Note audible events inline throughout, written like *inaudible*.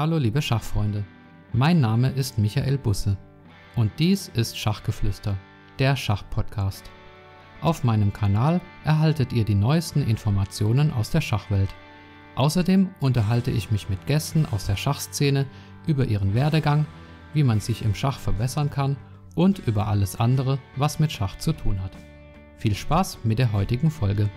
Hallo liebe Schachfreunde, mein Name ist Michael Busse und dies ist Schachgeflüster, der Schachpodcast. Auf meinem Kanal erhaltet ihr die neuesten Informationen aus der Schachwelt. Außerdem unterhalte ich mich mit Gästen aus der Schachszene über ihren Werdegang, wie man sich im Schach verbessern kann und über alles andere, was mit Schach zu tun hat. Viel Spaß mit der heutigen Folge.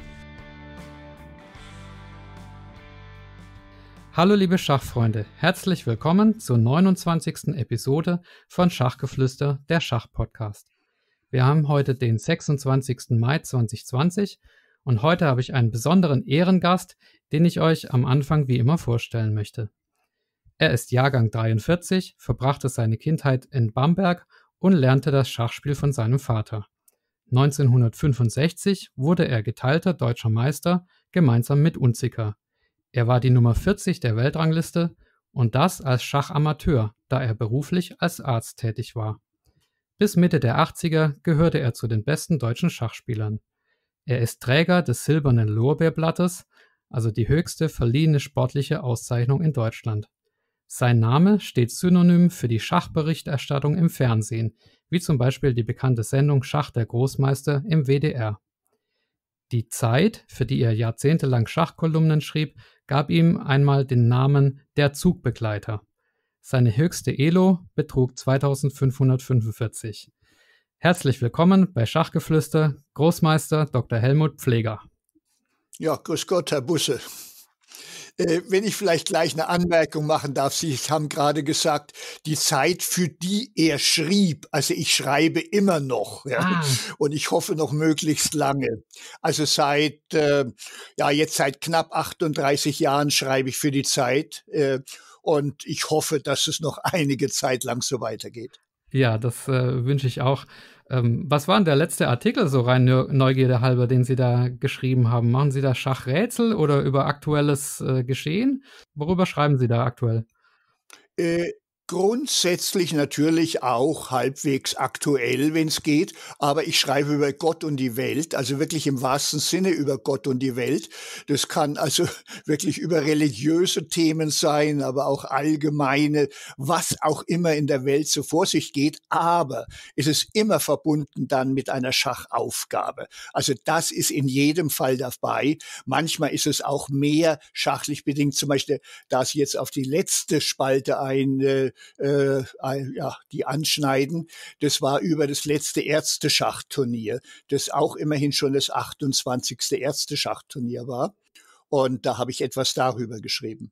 Hallo liebe Schachfreunde, herzlich willkommen zur 29. Episode von Schachgeflüster, der Schachpodcast. Wir haben heute den 26. Mai 2020 und heute habe ich einen besonderen Ehrengast, den ich euch am Anfang wie immer vorstellen möchte. Er ist Jahrgang 43, verbrachte seine Kindheit in Bamberg und lernte das Schachspiel von seinem Vater. 1965 wurde er geteilter deutscher Meister gemeinsam mit Unziker. Er war die Nummer 40 der Weltrangliste und das als Schachamateur, da er beruflich als Arzt tätig war. Bis Mitte der 80er gehörte er zu den besten deutschen Schachspielern. Er ist Träger des Silbernen Lorbeerblattes, also die höchste verliehene sportliche Auszeichnung in Deutschland. Sein Name steht synonym für die Schachberichterstattung im Fernsehen, wie zum Beispiel die bekannte Sendung Schach der Großmeister im WDR. Die Zeit, für die er jahrzehntelang Schachkolumnen schrieb, gab ihm einmal den Namen der Zugbegleiter. Seine höchste Elo betrug 2545. Herzlich willkommen bei Schachgeflüster, Großmeister Dr. Helmut Pfleger. Ja, grüß Gott, Herr Busse. Äh, wenn ich vielleicht gleich eine Anmerkung machen darf, Sie haben gerade gesagt, die Zeit, für die er schrieb, also ich schreibe immer noch ja, ah. und ich hoffe noch möglichst lange. Also seit, äh, ja, jetzt seit knapp 38 Jahren schreibe ich für die Zeit. Äh, und ich hoffe, dass es noch einige Zeit lang so weitergeht. Ja, das äh, wünsche ich auch. Ähm, was war denn der letzte Artikel so rein Neugierde halber, den Sie da geschrieben haben? Machen Sie da Schachrätsel oder über aktuelles äh, Geschehen? Worüber schreiben Sie da aktuell? Äh, grundsätzlich natürlich auch halbwegs aktuell, wenn es geht, aber ich schreibe über Gott und die Welt, also wirklich im wahrsten Sinne über Gott und die Welt. Das kann also *laughs* wirklich über religiöse Themen sein, aber auch allgemeine, was auch immer in der Welt so vor sich geht, aber es ist immer verbunden dann mit einer Schachaufgabe. Also das ist in jedem Fall dabei. Manchmal ist es auch mehr schachlich bedingt, zum Beispiel, da es jetzt auf die letzte Spalte ein äh, äh, ja, die anschneiden. Das war über das letzte Ärzteschachturnier, das auch immerhin schon das 28. Ärzteschachturnier war. Und da habe ich etwas darüber geschrieben.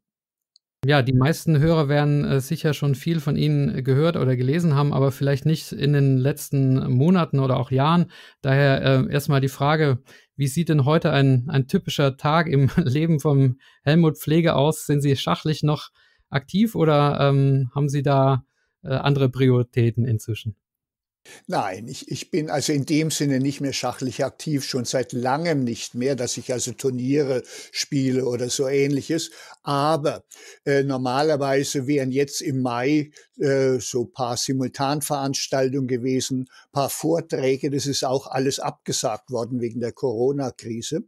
Ja, die meisten Hörer werden äh, sicher schon viel von Ihnen gehört oder gelesen haben, aber vielleicht nicht in den letzten Monaten oder auch Jahren. Daher äh, erstmal die Frage, wie sieht denn heute ein, ein typischer Tag im *laughs* Leben vom Helmut Pflege aus? Sind Sie schachlich noch aktiv oder ähm, haben Sie da äh, andere Prioritäten inzwischen? Nein, ich, ich bin also in dem Sinne nicht mehr schachlich aktiv, schon seit langem nicht mehr, dass ich also Turniere spiele oder so ähnliches. Aber äh, normalerweise wären jetzt im Mai äh, so paar Simultanveranstaltungen gewesen, paar Vorträge, das ist auch alles abgesagt worden wegen der Corona-Krise.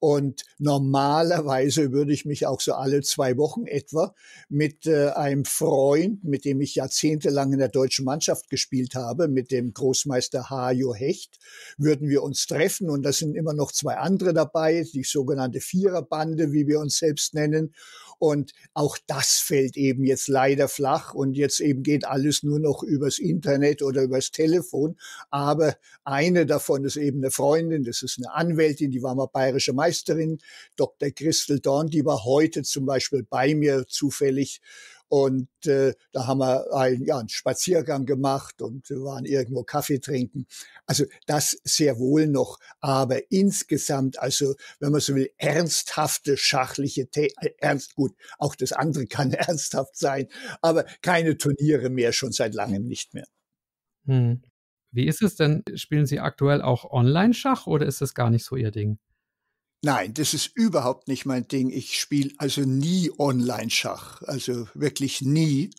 Und normalerweise würde ich mich auch so alle zwei Wochen etwa mit äh, einem Freund, mit dem ich jahrzehntelang in der deutschen Mannschaft gespielt habe, mit dem Großmeister Hajo Hecht, würden wir uns treffen. Und da sind immer noch zwei andere dabei, die sogenannte Viererbande, wie wir uns selbst nennen. Und auch das fällt eben jetzt leider flach und jetzt eben geht alles nur noch übers Internet oder übers Telefon. Aber eine davon ist eben eine Freundin, das ist eine Anwältin, die war mal bayerische Meisterin, Dr. Christel Dorn, die war heute zum Beispiel bei mir zufällig und äh, da haben wir ein, ja, einen Spaziergang gemacht und waren irgendwo Kaffee trinken. Also das sehr wohl noch. Aber insgesamt, also wenn man so will, ernsthafte schachliche, The äh, ernst gut, auch das andere kann *laughs* ernsthaft sein, aber keine Turniere mehr, schon seit langem nicht mehr. Hm. Wie ist es denn? Spielen Sie aktuell auch Online-Schach oder ist das gar nicht so Ihr Ding? Nein, das ist überhaupt nicht mein Ding. Ich spiele also nie Online-Schach, also wirklich nie.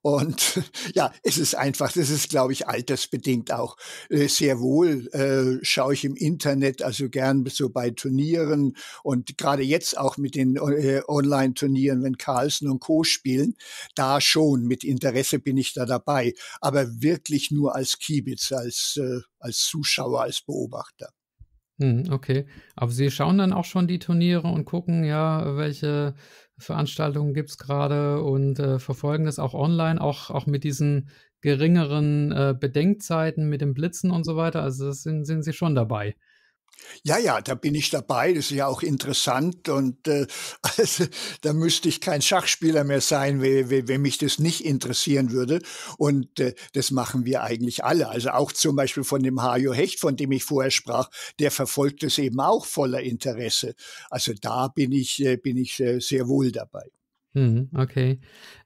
Und *laughs* ja, es ist einfach, das ist, glaube ich, altersbedingt auch äh, sehr wohl. Äh, schaue ich im Internet also gern so bei Turnieren und gerade jetzt auch mit den äh, Online-Turnieren, wenn Carlsen und Co. spielen, da schon mit Interesse bin ich da dabei, aber wirklich nur als Kiebitz, als, äh, als Zuschauer, als Beobachter. Hm, okay. Aber Sie schauen dann auch schon die Turniere und gucken ja, welche Veranstaltungen gibt es gerade und äh, verfolgen das auch online, auch, auch mit diesen geringeren äh, Bedenkzeiten, mit dem Blitzen und so weiter. Also das sind, sind Sie schon dabei. Ja, ja, da bin ich dabei. Das ist ja auch interessant und äh, *laughs* also, da müsste ich kein Schachspieler mehr sein, wenn, wenn mich das nicht interessieren würde. Und äh, das machen wir eigentlich alle. Also auch zum Beispiel von dem Hajo Hecht, von dem ich vorher sprach, der verfolgt es eben auch voller Interesse. Also da bin ich äh, bin ich äh, sehr wohl dabei. Hm, okay.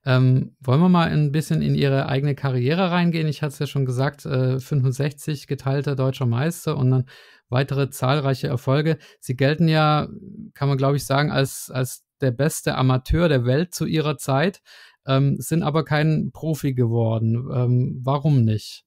Ähm, wollen wir mal ein bisschen in Ihre eigene Karriere reingehen? Ich hatte es ja schon gesagt, äh, 65 geteilter deutscher Meister und dann weitere zahlreiche Erfolge. Sie gelten ja, kann man glaube ich sagen, als, als der beste Amateur der Welt zu ihrer Zeit, ähm, sind aber kein Profi geworden. Ähm, warum nicht?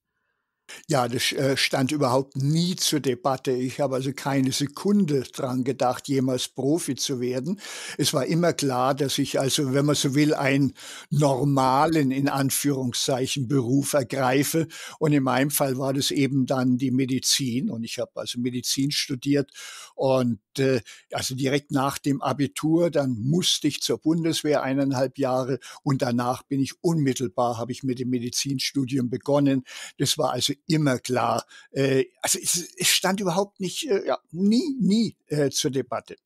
Ja, das äh, stand überhaupt nie zur Debatte. Ich habe also keine Sekunde dran gedacht, jemals Profi zu werden. Es war immer klar, dass ich also, wenn man so will, einen normalen, in Anführungszeichen, Beruf ergreife. Und in meinem Fall war das eben dann die Medizin. Und ich habe also Medizin studiert und äh, also direkt nach dem Abitur, dann musste ich zur Bundeswehr eineinhalb Jahre und danach bin ich unmittelbar, habe ich mit dem Medizinstudium begonnen. Das war also immer klar. Äh, also es, es stand überhaupt nicht, äh, ja, nie, nie äh, zur Debatte.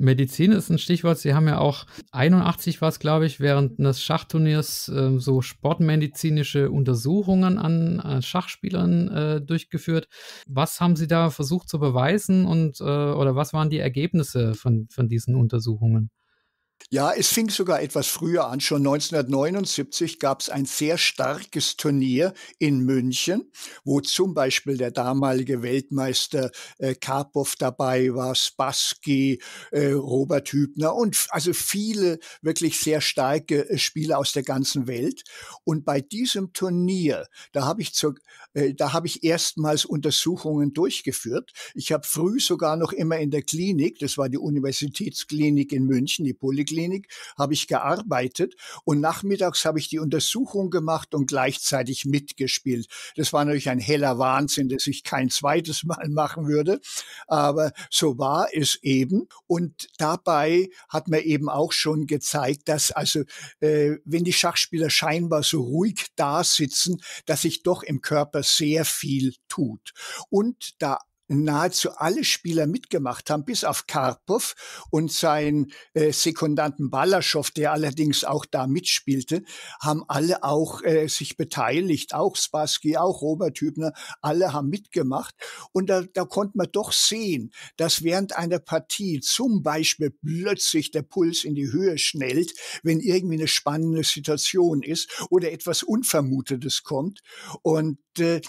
Medizin ist ein Stichwort. Sie haben ja auch 81 war es, glaube ich, während des Schachturniers äh, so sportmedizinische Untersuchungen an, an Schachspielern äh, durchgeführt. Was haben Sie da versucht zu beweisen und äh, oder was waren die Ergebnisse von, von diesen Untersuchungen? Ja, es fing sogar etwas früher an. Schon 1979 gab es ein sehr starkes Turnier in München, wo zum Beispiel der damalige Weltmeister äh, Karpov dabei war, Spassky, äh, Robert Hübner und also viele wirklich sehr starke äh, Spieler aus der ganzen Welt. Und bei diesem Turnier, da habe ich, zur, äh, da hab ich erstmals Untersuchungen durchgeführt. Ich habe früh sogar noch immer in der Klinik, das war die Universitätsklinik in München, die Polyklinik, Uniklinik habe ich gearbeitet und nachmittags habe ich die Untersuchung gemacht und gleichzeitig mitgespielt. Das war natürlich ein heller Wahnsinn, dass ich kein zweites *laughs* Mal machen würde, aber so war es eben. Und dabei hat man eben auch schon gezeigt, dass also, äh, wenn die Schachspieler scheinbar so ruhig da sitzen, dass sich doch im Körper sehr viel tut. Und da nahezu alle Spieler mitgemacht haben, bis auf Karpov und seinen äh, Sekundanten Balaschow, der allerdings auch da mitspielte, haben alle auch äh, sich beteiligt, auch Spassky, auch Robert Hübner, alle haben mitgemacht. Und da, da konnte man doch sehen, dass während einer Partie zum Beispiel plötzlich der Puls in die Höhe schnellt, wenn irgendwie eine spannende Situation ist oder etwas Unvermutetes kommt. Und äh,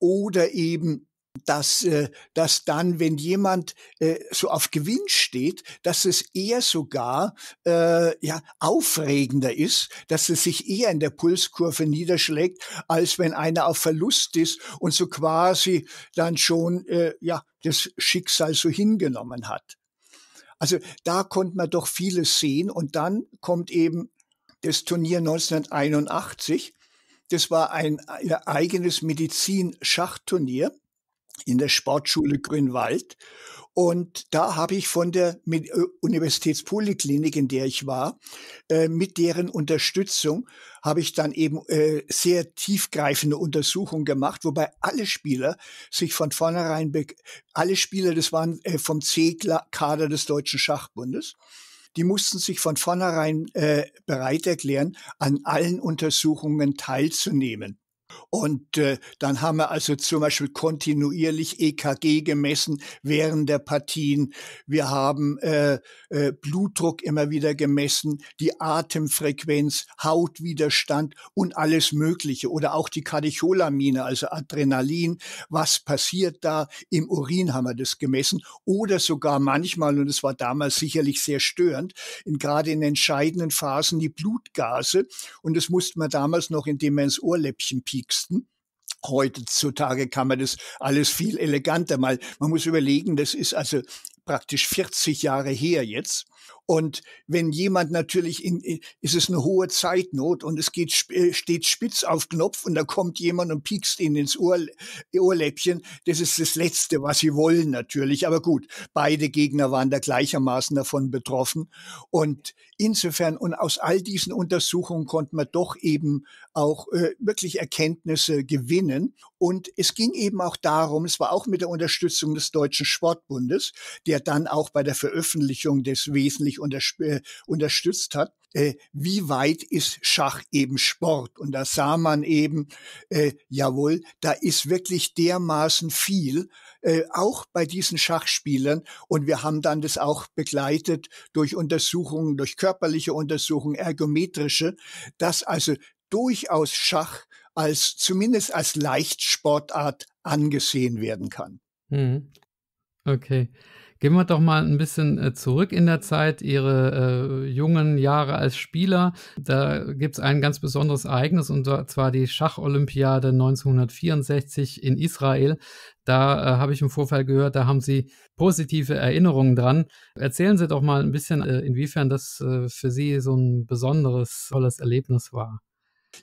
oder eben dass, äh, dass dann, wenn jemand äh, so auf Gewinn steht, dass es eher sogar äh, ja, aufregender ist, dass es sich eher in der Pulskurve niederschlägt, als wenn einer auf Verlust ist und so quasi dann schon äh, ja, das Schicksal so hingenommen hat. Also da konnte man doch vieles sehen und dann kommt eben das Turnier 1981. Das war ein, ein äh, eigenes Medizin-Schachturnier in der Sportschule Grünwald. Und da habe ich von der äh, Universitätspoliklinik, in der ich war, äh, mit deren Unterstützung habe ich dann eben äh, sehr tiefgreifende Untersuchungen gemacht, wobei alle Spieler sich von vornherein, alle Spieler, das waren vom C-Kader des Deutschen Schachbundes, die mussten sich von vornherein bereit erklären, an allen Untersuchungen teilzunehmen. Und äh, dann haben wir also zum Beispiel kontinuierlich EKG gemessen während der Partien. Wir haben äh, äh, Blutdruck immer wieder gemessen, die Atemfrequenz, Hautwiderstand und alles Mögliche. Oder auch die Katecholamine, also Adrenalin. Was passiert da? Im Urin haben wir das gemessen. Oder sogar manchmal, und es war damals sicherlich sehr störend, in, gerade in entscheidenden Phasen die Blutgase. Und das musste man damals noch, indem man ins Ohrläppchen piekt wichtigsten. Heutzutage kann man das alles viel eleganter mal. Man muss überlegen, das ist also praktisch 40 Jahre her jetzt. Und wenn jemand natürlich in, ist es eine hohe Zeitnot und es geht, äh, steht spitz auf Knopf und da kommt jemand und piekst ihn ins Ohr, Ohrläppchen, das ist das Letzte, was sie wollen natürlich. Aber gut, beide Gegner waren da gleichermaßen davon betroffen. Und insofern und aus all diesen Untersuchungen konnte man doch eben auch äh, wirklich Erkenntnisse gewinnen. Und es ging eben auch darum, es war auch mit der Unterstützung des Deutschen Sportbundes, der dann auch bei der Veröffentlichung des wesentlichen wirklich äh, unterstützt hat, äh, wie weit ist Schach eben Sport? Und da sah man eben, äh, jawohl, da ist wirklich dermaßen viel, äh, auch bei diesen Schachspielern. Und wir haben dann das auch begleitet durch Untersuchungen, durch körperliche Untersuchungen, ergometrische, dass also durchaus Schach als zumindest als Leichtsportart angesehen werden kann. Mhm. Okay. Gehen wir doch mal ein bisschen äh, zurück in der Zeit, Ihre äh, jungen Jahre als Spieler. Da gibt es ein ganz besonderes Ereignis und zwar die Schacholympiade 1964 in Israel. Da äh, habe ich im Vorfall gehört, da haben Sie positive Erinnerungen dran. Erzählen Sie doch mal ein bisschen, äh, inwiefern das äh, für Sie so ein besonderes, tolles Erlebnis war.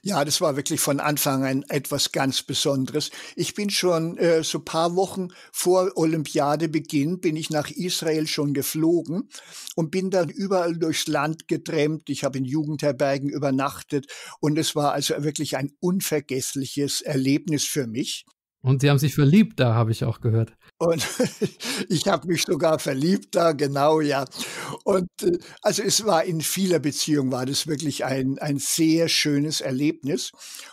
Ja, das war wirklich von Anfang an etwas ganz Besonderes. Ich bin schon äh, so paar Wochen vor Olympiadebeginn bin ich nach Israel schon geflogen und bin dann überall durchs Land getrennt. Ich habe in Jugendherbergen übernachtet und es war also wirklich ein unvergessliches Erlebnis für mich. Und sie haben sich verliebt da, habe ich auch gehört. Und *laughs* ich habe mich sogar verliebt da, genau, ja. Und äh, also es war in vieler Beziehung, war das wirklich ein, ein sehr schönes Erlebnis.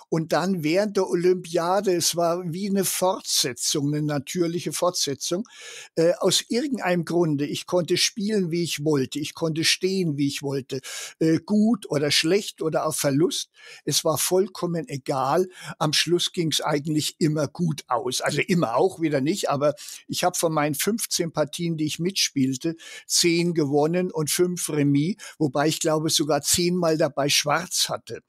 Und dann während der Olympiade, es war wie eine Fortsetzung, eine natürliche Fortsetzung, äh, aus irgendeinem Grunde, ich konnte spielen, wie ich wollte, ich konnte stehen, wie ich wollte, äh, gut oder schlecht oder auf Verlust, es war vollkommen egal. Am Schluss ging es eigentlich immer gut aus. Also immer auch wieder nicht, aber ich habe von meinen 15 Partien, die ich mitspielte, 10 gewonnen und 5 Remis, wobei ich glaube sogar 10 mal dabei schwarz hatte.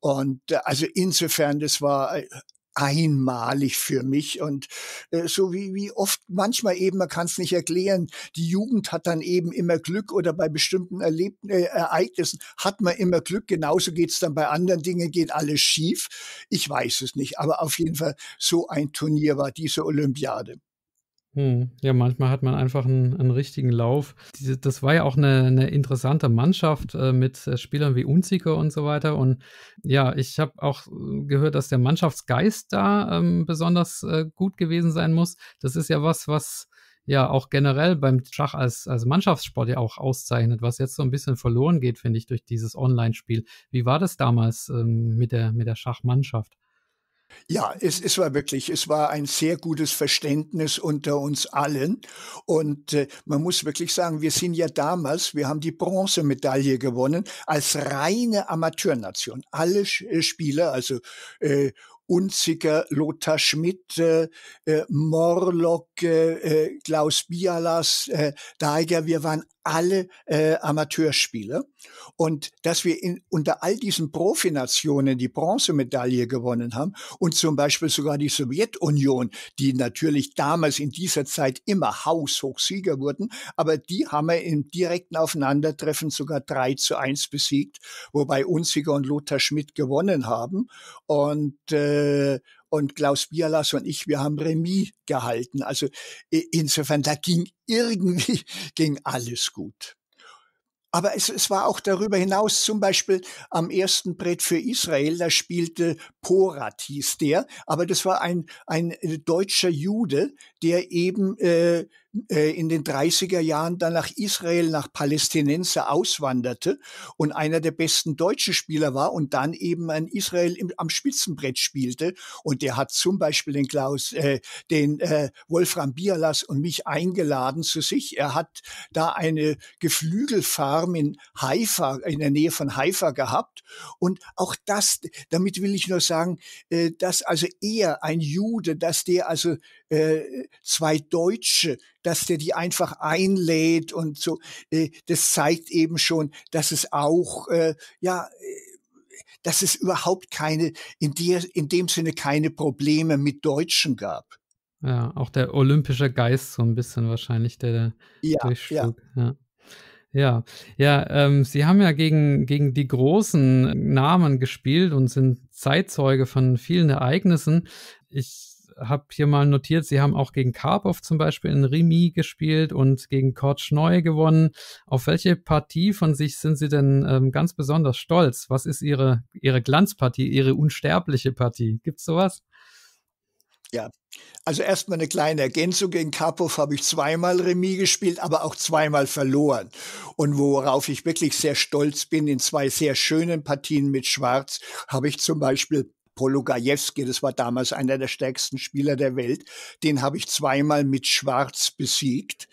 Und äh, also insofern, das war äh, einmalig für mich und äh, so wie, wie oft manchmal eben, man kann es nicht erklären, die Jugend hat dann eben immer Glück oder bei bestimmten Erlebten, äh, Ereignissen hat man immer Glück, genauso geht's dann bei anderen Dingen, geht alles schief. Ich weiß es nicht, aber auf jeden Fall so ein Turnier war diese Olympiade. Hm. Ja, manchmal hat man einfach einen, einen richtigen Lauf. Diese, das war ja auch eine, eine interessante Mannschaft äh, mit äh, Spielern wie Unziker und so weiter. Und ja, ich habe auch äh, gehört, dass der Mannschaftsgeist da ähm, besonders äh, gut gewesen sein muss. Das ist ja was, was ja auch generell beim Schach als, als Mannschaftssport ja auch auszeichnet, was jetzt so ein bisschen verloren geht, finde ich, durch dieses Online-Spiel. Wie war das damals ähm, mit, der, mit der Schachmannschaft? Ja, es, es war wirklich, es war ein sehr gutes Verständnis unter uns allen. Und äh, man muss wirklich sagen, wir sind ja damals, wir haben die Bronzemedaille gewonnen als reine Amateurnation. Alle äh, Spieler, also äh, Unziger, Lothar Schmidt, äh, äh Morlock, äh, äh, Klaus Bialas, äh, Daiger, wir waren alle äh, Amateurspiele und dass wir in, unter all diesen Profinationen die Bronzemedaille gewonnen haben und zum Beispiel sogar die Sowjetunion, die natürlich damals in dieser Zeit immer haushoch Sieger wurden, aber die haben wir im direkten Aufeinandertreffen sogar 3 zu 1 besiegt, wobei Unziger und Lothar Schmidt gewonnen haben und äh, und Klaus Bialas und ich, wir haben Remis gehalten. Also insofern, da ging irgendwie, *laughs* ging alles gut. Aber es, es war auch darüber hinaus zum Beispiel am ersten Brett für Israel, da spielte Porat, hieß der, aber das war ein, ein äh, deutscher Jude, der eben äh, äh, in den 30er Jahren dann nach Israel, nach Palästinenser auswanderte und einer der besten deutschen Spieler war und dann eben an Israel im, am Spitzenbrett spielte. Und der hat zum Beispiel den Klaus, äh, den äh, Wolfram Bialas und mich eingeladen zu sich. Er hat da eine Geflügelfarm in Haifa, in der Nähe von Haifa gehabt. Und auch das, damit will ich nur sagen, äh, dass also er ein Jude, dass der also äh, zwei Deutsche, dass der die einfach einlädt und so. Äh, das zeigt eben schon, dass es auch, äh, ja, äh, dass es überhaupt keine, in, der, in dem Sinne keine Probleme mit Deutschen gab. Ja, auch der olympische Geist so ein bisschen wahrscheinlich, der da ja, durchschlug. Ja. ja. Ja, ja ähm, Sie haben ja gegen, gegen die großen Namen gespielt und sind Zeitzeuge von vielen Ereignissen. Ich habe hier mal notiert, sie haben auch gegen Karpov zum Beispiel in Remi gespielt und gegen Neu gewonnen. Auf welche Partie von sich sind Sie denn ähm, ganz besonders stolz? Was ist Ihre, Ihre Glanzpartie, Ihre unsterbliche Partie? Gibt's sowas? Ja, also erstmal eine kleine Ergänzung. Gegen Karpov habe ich zweimal Remis gespielt, aber auch zweimal verloren. Und worauf ich wirklich sehr stolz bin, in zwei sehr schönen Partien mit Schwarz habe ich zum Beispiel Polugajewski, das war damals einer der stärksten Spieler der Welt, den habe ich zweimal mit Schwarz besiegt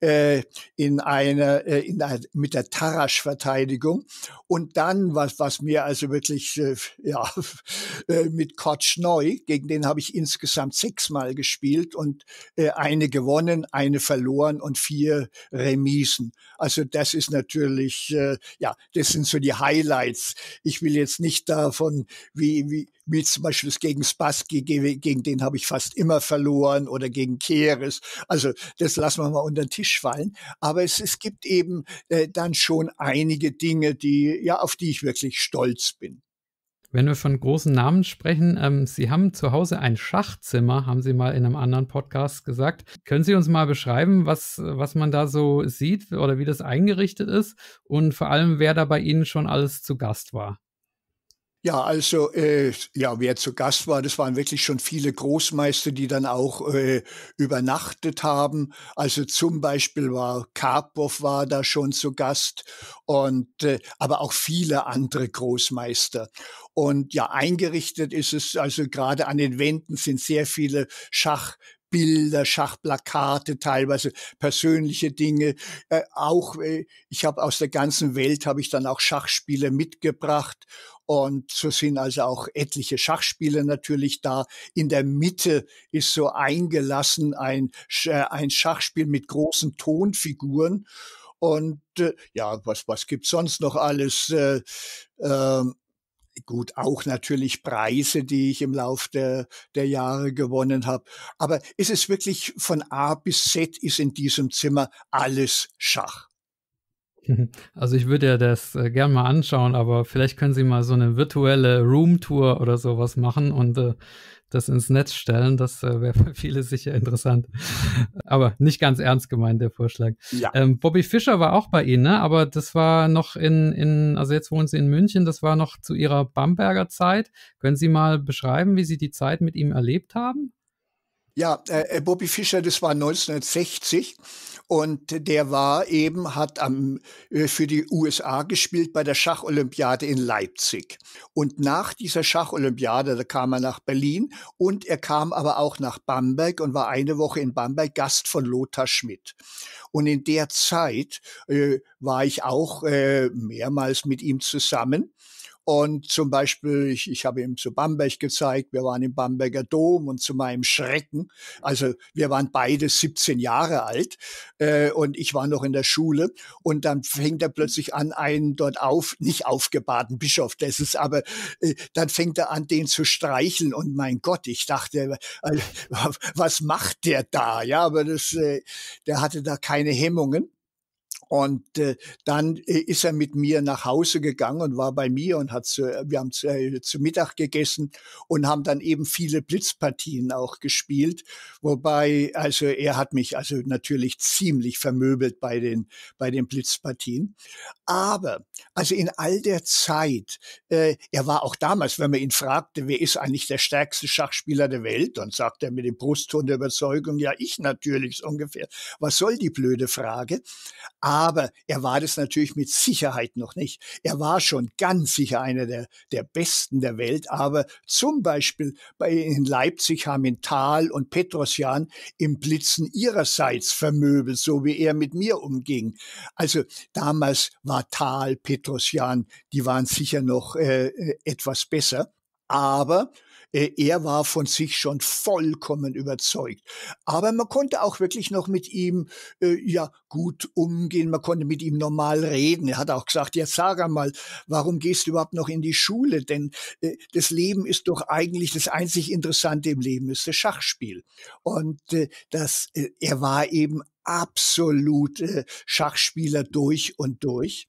äh, in einer äh, in der, mit der Tarasch-Verteidigung und dann was was mir also wirklich äh, ja *laughs* äh, mit neu gegen den habe ich insgesamt sechsmal gespielt und äh, eine gewonnen, eine verloren und vier Remisen. Also das ist natürlich äh, ja das sind so die Highlights. Ich will jetzt nicht davon wie wie wie zum Beispiel gegen Spassky, gegen den habe ich fast immer verloren oder gegen Keres. Also das lassen wir mal unter den Tisch fallen. Aber es, es gibt eben äh, dann schon einige Dinge, die, ja, auf die ich wirklich stolz bin. Wenn wir von großen Namen sprechen, ähm, Sie haben zu Hause ein Schachzimmer, haben Sie mal in einem anderen Podcast gesagt. Können Sie uns mal beschreiben, was, was man da so sieht oder wie das eingerichtet ist und vor allem, wer da bei Ihnen schon alles zu Gast war? Ja, also äh, ja, wer zu Gast war, das waren wirklich schon viele Großmeister, die dann auch äh, übernachtet haben. Also zum Beispiel war Karpov war da schon zu Gast und äh, aber auch viele andere Großmeister. Und ja, eingerichtet ist es also gerade an den Wänden sind sehr viele Schach Bilder, Schachplakate, teilweise persönliche Dinge. Äh, auch äh, ich habe aus der ganzen Welt habe ich dann auch Schachspiele mitgebracht und so sind also auch etliche Schachspiele natürlich da. In der Mitte ist so eingelassen ein, äh, ein Schachspiel mit großen Tonfiguren. Und äh, ja, was, was gibt's sonst noch alles? Äh, äh, gut, auch natürlich Preise, die ich im Lauf der, der Jahre gewonnen habe. Aber ist es ist wirklich von A bis Z ist in diesem Zimmer alles Schach. *laughs* Also ich würde ja das äh, gern mal anschauen, aber vielleicht können Sie mal so eine virtuelle Roomtour oder sowas machen und äh, das ins Netz stellen. Das äh, wäre für viele sicher interessant. *laughs* aber nicht ganz ernst gemeint, der Vorschlag. Ja. Ähm, Bobby Fischer war auch bei Ihnen, ne? aber das war noch in, in, also jetzt wohnen Sie in München, das war noch zu Ihrer Bamberger Zeit. Können Sie mal beschreiben, wie Sie die Zeit mit ihm erlebt haben? Ja, äh, äh, Bobby Fischer, das war 1960 und der war eben, hat am, äh, für die USA gespielt bei der Schacholympiade in Leipzig. Und nach dieser Schacholympiade, da kam er nach Berlin und er kam aber auch nach Bamberg und war eine Woche in Bamberg Gast von Lothar Schmidt. Und in der Zeit äh, war ich auch äh, mehrmals mit ihm zusammen. Und zum Beispiel, ich, ich habe ihm zu Bamberg gezeigt, wir waren im Bamberger Dom und zu meinem Schrecken, also wir waren beide 17 Jahre alt äh, und ich war noch in der Schule und dann fängt er plötzlich an, einen dort auf, nicht aufgebahrten Bischof, das ist aber, äh, dann fängt er an, den zu streicheln und mein Gott, ich dachte, äh, *laughs* was macht der da? Ja, aber das, äh, der hatte da keine Hemmungen. Und äh, dann äh, ist er mit mir nach Hause gegangen und war bei mir und hat zu, äh, wir haben zu, äh, zu Mittag gegessen und haben dann eben viele Blitzpartien auch gespielt. Wobei, also er hat mich also natürlich ziemlich vermöbelt bei den, bei den Blitzpartien. Aber, also in all der Zeit, äh, er war auch damals, wenn man ihn fragte, wer ist eigentlich der stärkste Schachspieler der Welt, dann sagt er mit dem Brustton der Überzeugung, ja, ich natürlich so ungefähr. Was soll die blöde Frage? Aber er war das natürlich mit Sicherheit noch nicht. Er war schon ganz sicher einer der, der Besten der Welt. Aber zum Beispiel bei, in Leipzig haben ihn Thal und Petrosjan im Blitzen ihrerseits vermöbelt, so wie er mit mir umging. Also damals war Thal, Petrosjan, die waren sicher noch äh, äh etwas besser. Aber äh, er war von sich schon vollkommen überzeugt. Aber man konnte auch wirklich noch mit ihm äh, ja gut umgehen. Man konnte mit ihm normal reden. Er hat auch gesagt: Ja, sag einmal, warum gehst du überhaupt noch in die Schule? Denn äh, das Leben ist doch eigentlich das einzig Interessante im Leben ist das Schachspiel. Und äh, das, äh, er war eben absolute äh, Schachspieler durch und durch.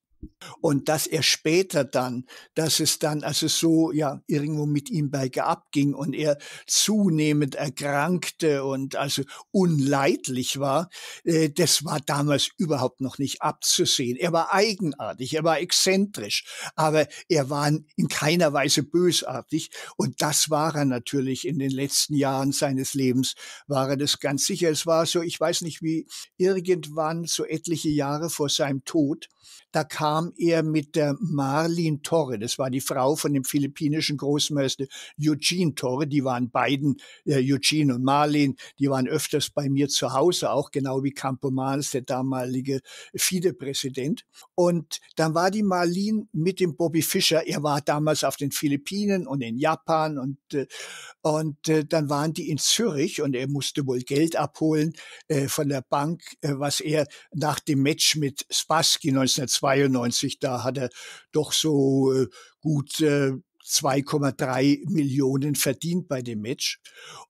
Und dass er später dann, dass es dann also so ja irgendwo mit ihm bergab ging und er zunehmend erkrankte und also unleidlich war, äh, das war damals überhaupt noch nicht abzusehen. Er war eigenartig, er war exzentrisch, aber er war in keiner Weise bösartig und das war er natürlich in den letzten Jahren seines Lebens, war er das ganz sicher. Es war so, ich weiß nicht wie, irgendwann so etliche Jahre vor seinem Tod, da kam er mit der Marlin Torre, das war die Frau von dem philippinischen Großmeister Eugene Torre, die waren beiden, äh, Eugene und Marlin, die waren öfters bei mir zu Hause, auch genau wie Campomanes, der damalige FIDE-Präsident. Und dann war die Marlin mit dem Bobby Fischer, er war damals auf den Philippinen und in Japan und, äh, und äh, dann waren die in Zürich und er musste wohl Geld abholen äh, von der Bank, äh, was er nach dem Match mit Spassky 19 92, da hat er doch so äh, gut äh, 2,3 Millionen verdient bei dem Match.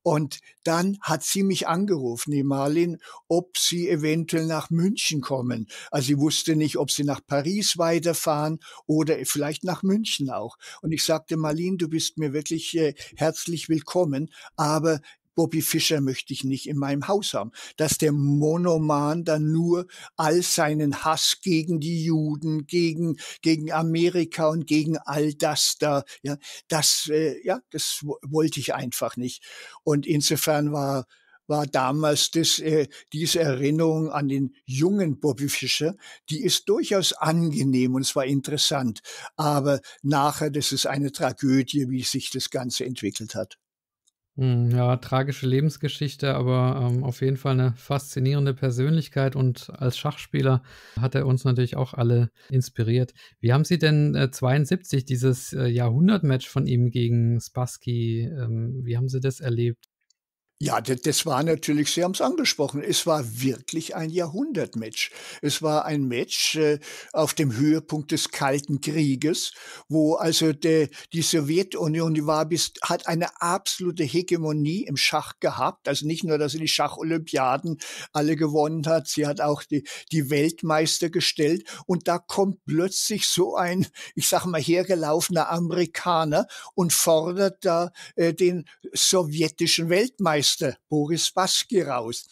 Und dann hat sie mich angerufen, die Marlin, ob sie eventuell nach München kommen. Also sie wusste nicht, ob sie nach Paris weiterfahren oder vielleicht nach München auch. Und ich sagte, Marlin, du bist mir wirklich äh, herzlich willkommen, aber Bobby Fischer möchte ich nicht in meinem Haus haben. Dass der Monoman dann nur all seinen Hass gegen die Juden, gegen, gegen Amerika und gegen all das da, ja, das, äh, ja, das wollte ich einfach nicht. Und insofern war, war damals das, äh, diese Erinnerung an den jungen Bobby Fischer, die ist durchaus angenehm und zwar interessant. Aber nachher, das ist eine Tragödie, wie sich das Ganze entwickelt hat. Hm, ja, tragische Lebensgeschichte, aber ähm, auf jeden Fall eine faszinierende Persönlichkeit und als Schachspieler hat er uns natürlich auch alle inspiriert. Wie haben Sie denn äh, 72, dieses äh, Jahrhundertmatch von ihm gegen Spassky, ähm, wie haben Sie das erlebt? Ja, das, das war natürlich, Sie haben es angesprochen, es war wirklich ein Jahrhundertmatch. Es war ein Match äh, auf dem Höhepunkt des Kalten Krieges, wo also der, die Sowjetunion, die war bis, hat eine absolute Hegemonie im Schach gehabt. Also nicht nur, dass sie die Schacholympiaden alle gewonnen hat, sie hat auch die, die Weltmeister gestellt. Und da kommt plötzlich so ein, ich sag mal, hergelaufener Amerikaner und fordert da äh, den sowjetischen Weltmeister Meister Boris Baschki raus.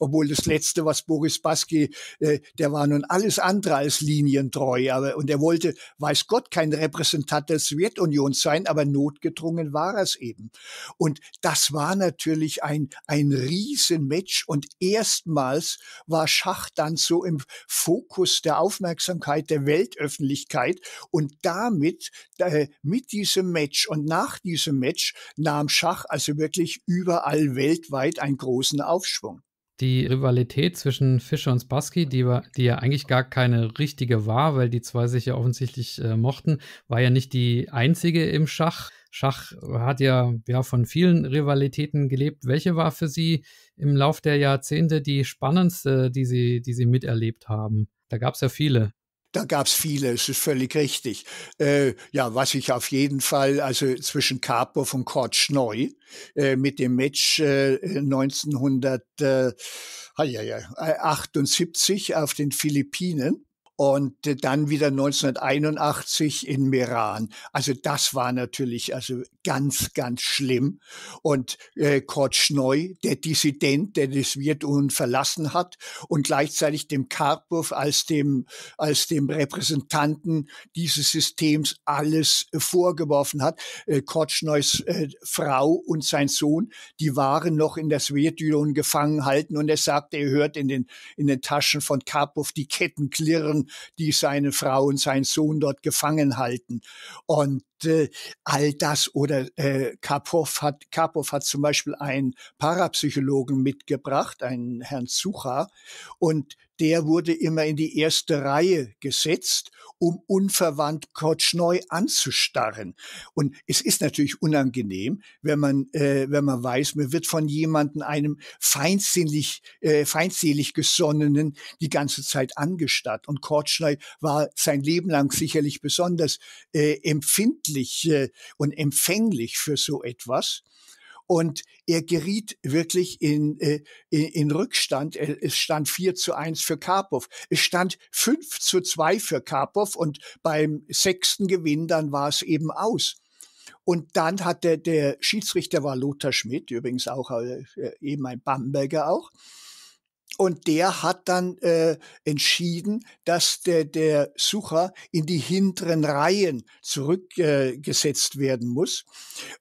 Obwohl das Letzte, was Boris Baski, äh, der war nun alles andere als linientreu. Aber, und er wollte, weiß Gott, kein Repräsentant der Sowjetunion sein, aber notgedrungen war er es eben. Und das war natürlich ein, ein Riesenmatch. Und erstmals war Schach dann so im Fokus der Aufmerksamkeit der Weltöffentlichkeit. Und damit, äh, mit diesem Match und nach diesem Match nahm Schach also wirklich überall weltweit einen großen Aufschwung die Rivalität zwischen Fischer und Spassky, die, war, die ja eigentlich gar keine richtige war, weil die zwei sich ja offensichtlich äh, mochten, war ja nicht die einzige im Schach. Schach hat ja, ja von vielen Rivalitäten gelebt. Welche war für Sie im Lauf der Jahrzehnte die spannendste, die Sie, die Sie miterlebt haben? Da gab es ja viele. Da gab's viele, es ist völlig richtig. Äh, ja, was ich auf jeden Fall, also zwischen Karpov und Schneu äh, mit dem Match äh, 1978 äh, auf den Philippinen und äh, dann wieder 1981 in Meran. Also das war natürlich also ganz, ganz schlimm. Und äh, Kurt Schneu, der Dissident, der das Sowjetunion verlassen hat und gleichzeitig dem Karpov als dem, als dem Repräsentanten dieses Systems alles vorgeworfen hat. Äh, Kurt Schneus äh, Frau und sein Sohn, die waren noch in der Sowjetunion gefangen halten und er sagte, er hört in den, in den Taschen von Karpov die Ketten klirren, die seine Frau und sein Sohn dort gefangen halten. Und äh, all das oder äh, Karpov hat Karpov hat zum Beispiel einen Parapsychologen mitgebracht, einen Herrn Sucher, und der wurde immer in die erste Reihe gesetzt um unverwandt Kotsch neu anzustarren. Und es ist natürlich unangenehm, wenn man, äh, wenn man weiß, man wird von jemandem, einem feindselig, äh, feindselig Gesonnenen, die ganze Zeit angestarrt. Und Kortschnei war sein Leben lang sicherlich besonders äh, empfindlich äh, und empfänglich für so etwas. Und er geriet wirklich in, äh, in, in Rückstand. Es stand 4 zu 1 für Karpov. Es stand 5 zu 2 für Karpov und beim sechsten Gewinn dann war es eben aus. Und dann hat der, der Schiedsrichter war Lothar Schmidt, übrigens auch äh, äh eben ein Bamberger auch. Und der hat dann äh, entschieden, dass der, der Sucher in die hinteren Reihen zurückgesetzt äh, werden muss,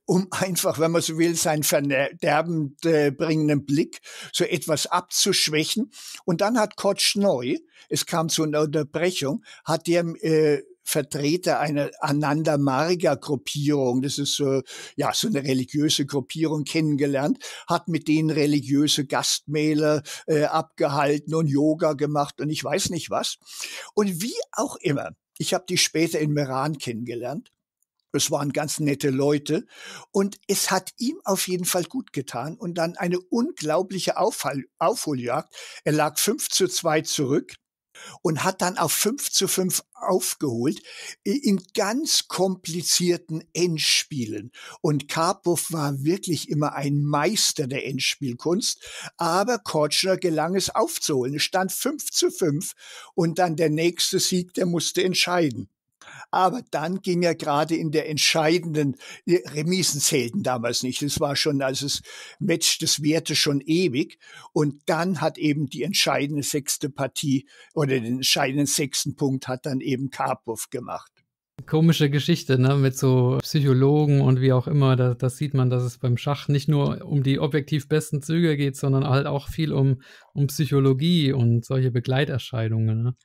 um *laughs* einfach, wenn man so will, seinen verderbend äh, bringenden Blick so etwas abzuschwächen. Und dann hat Kotschneu, es kam zu einer Unterbrechung, hat der äh, Vertreter einer Ananda Marga Gruppierung, das ist so, ja, so eine religiöse Gruppierung kennengelernt, hat mit denen religiöse Gastmäler äh, abgehalten und Yoga gemacht und ich weiß nicht was. Und wie auch immer, ich habe die später in Meran kennengelernt. Es waren ganz nette Leute. Und es hat ihm auf jeden Fall gut getan. Und dann eine unglaubliche Aufhol Aufholjagd. Er lag 5 zu 2 zurück und hat dann auf 5 zu 5 aufgeholt in ganz komplizierten Endspielen. Und Karpov war wirklich immer ein Meister der Endspielkunst, aber Kortschner gelang es aufzuholen. Es stand 5 zu 5 und dann der nächste Sieg, der musste entscheiden. Aber dann ging er gerade in der entscheidenden Remisen zählten damals nicht. Es war schon, als es Match, das währte schon ewig. Und dann hat eben die entscheidende sechste Partie oder den entscheidenden sechsten Punkt hat dann eben Karpov gemacht. Komische Geschichte, ne? Mit so Psychologen und wie auch immer. Da, sieht man, dass es beim Schach nicht nur um die objektiv besten Züge geht, sondern halt auch viel um, um Psychologie und solche Begleiterscheinungen. Ne?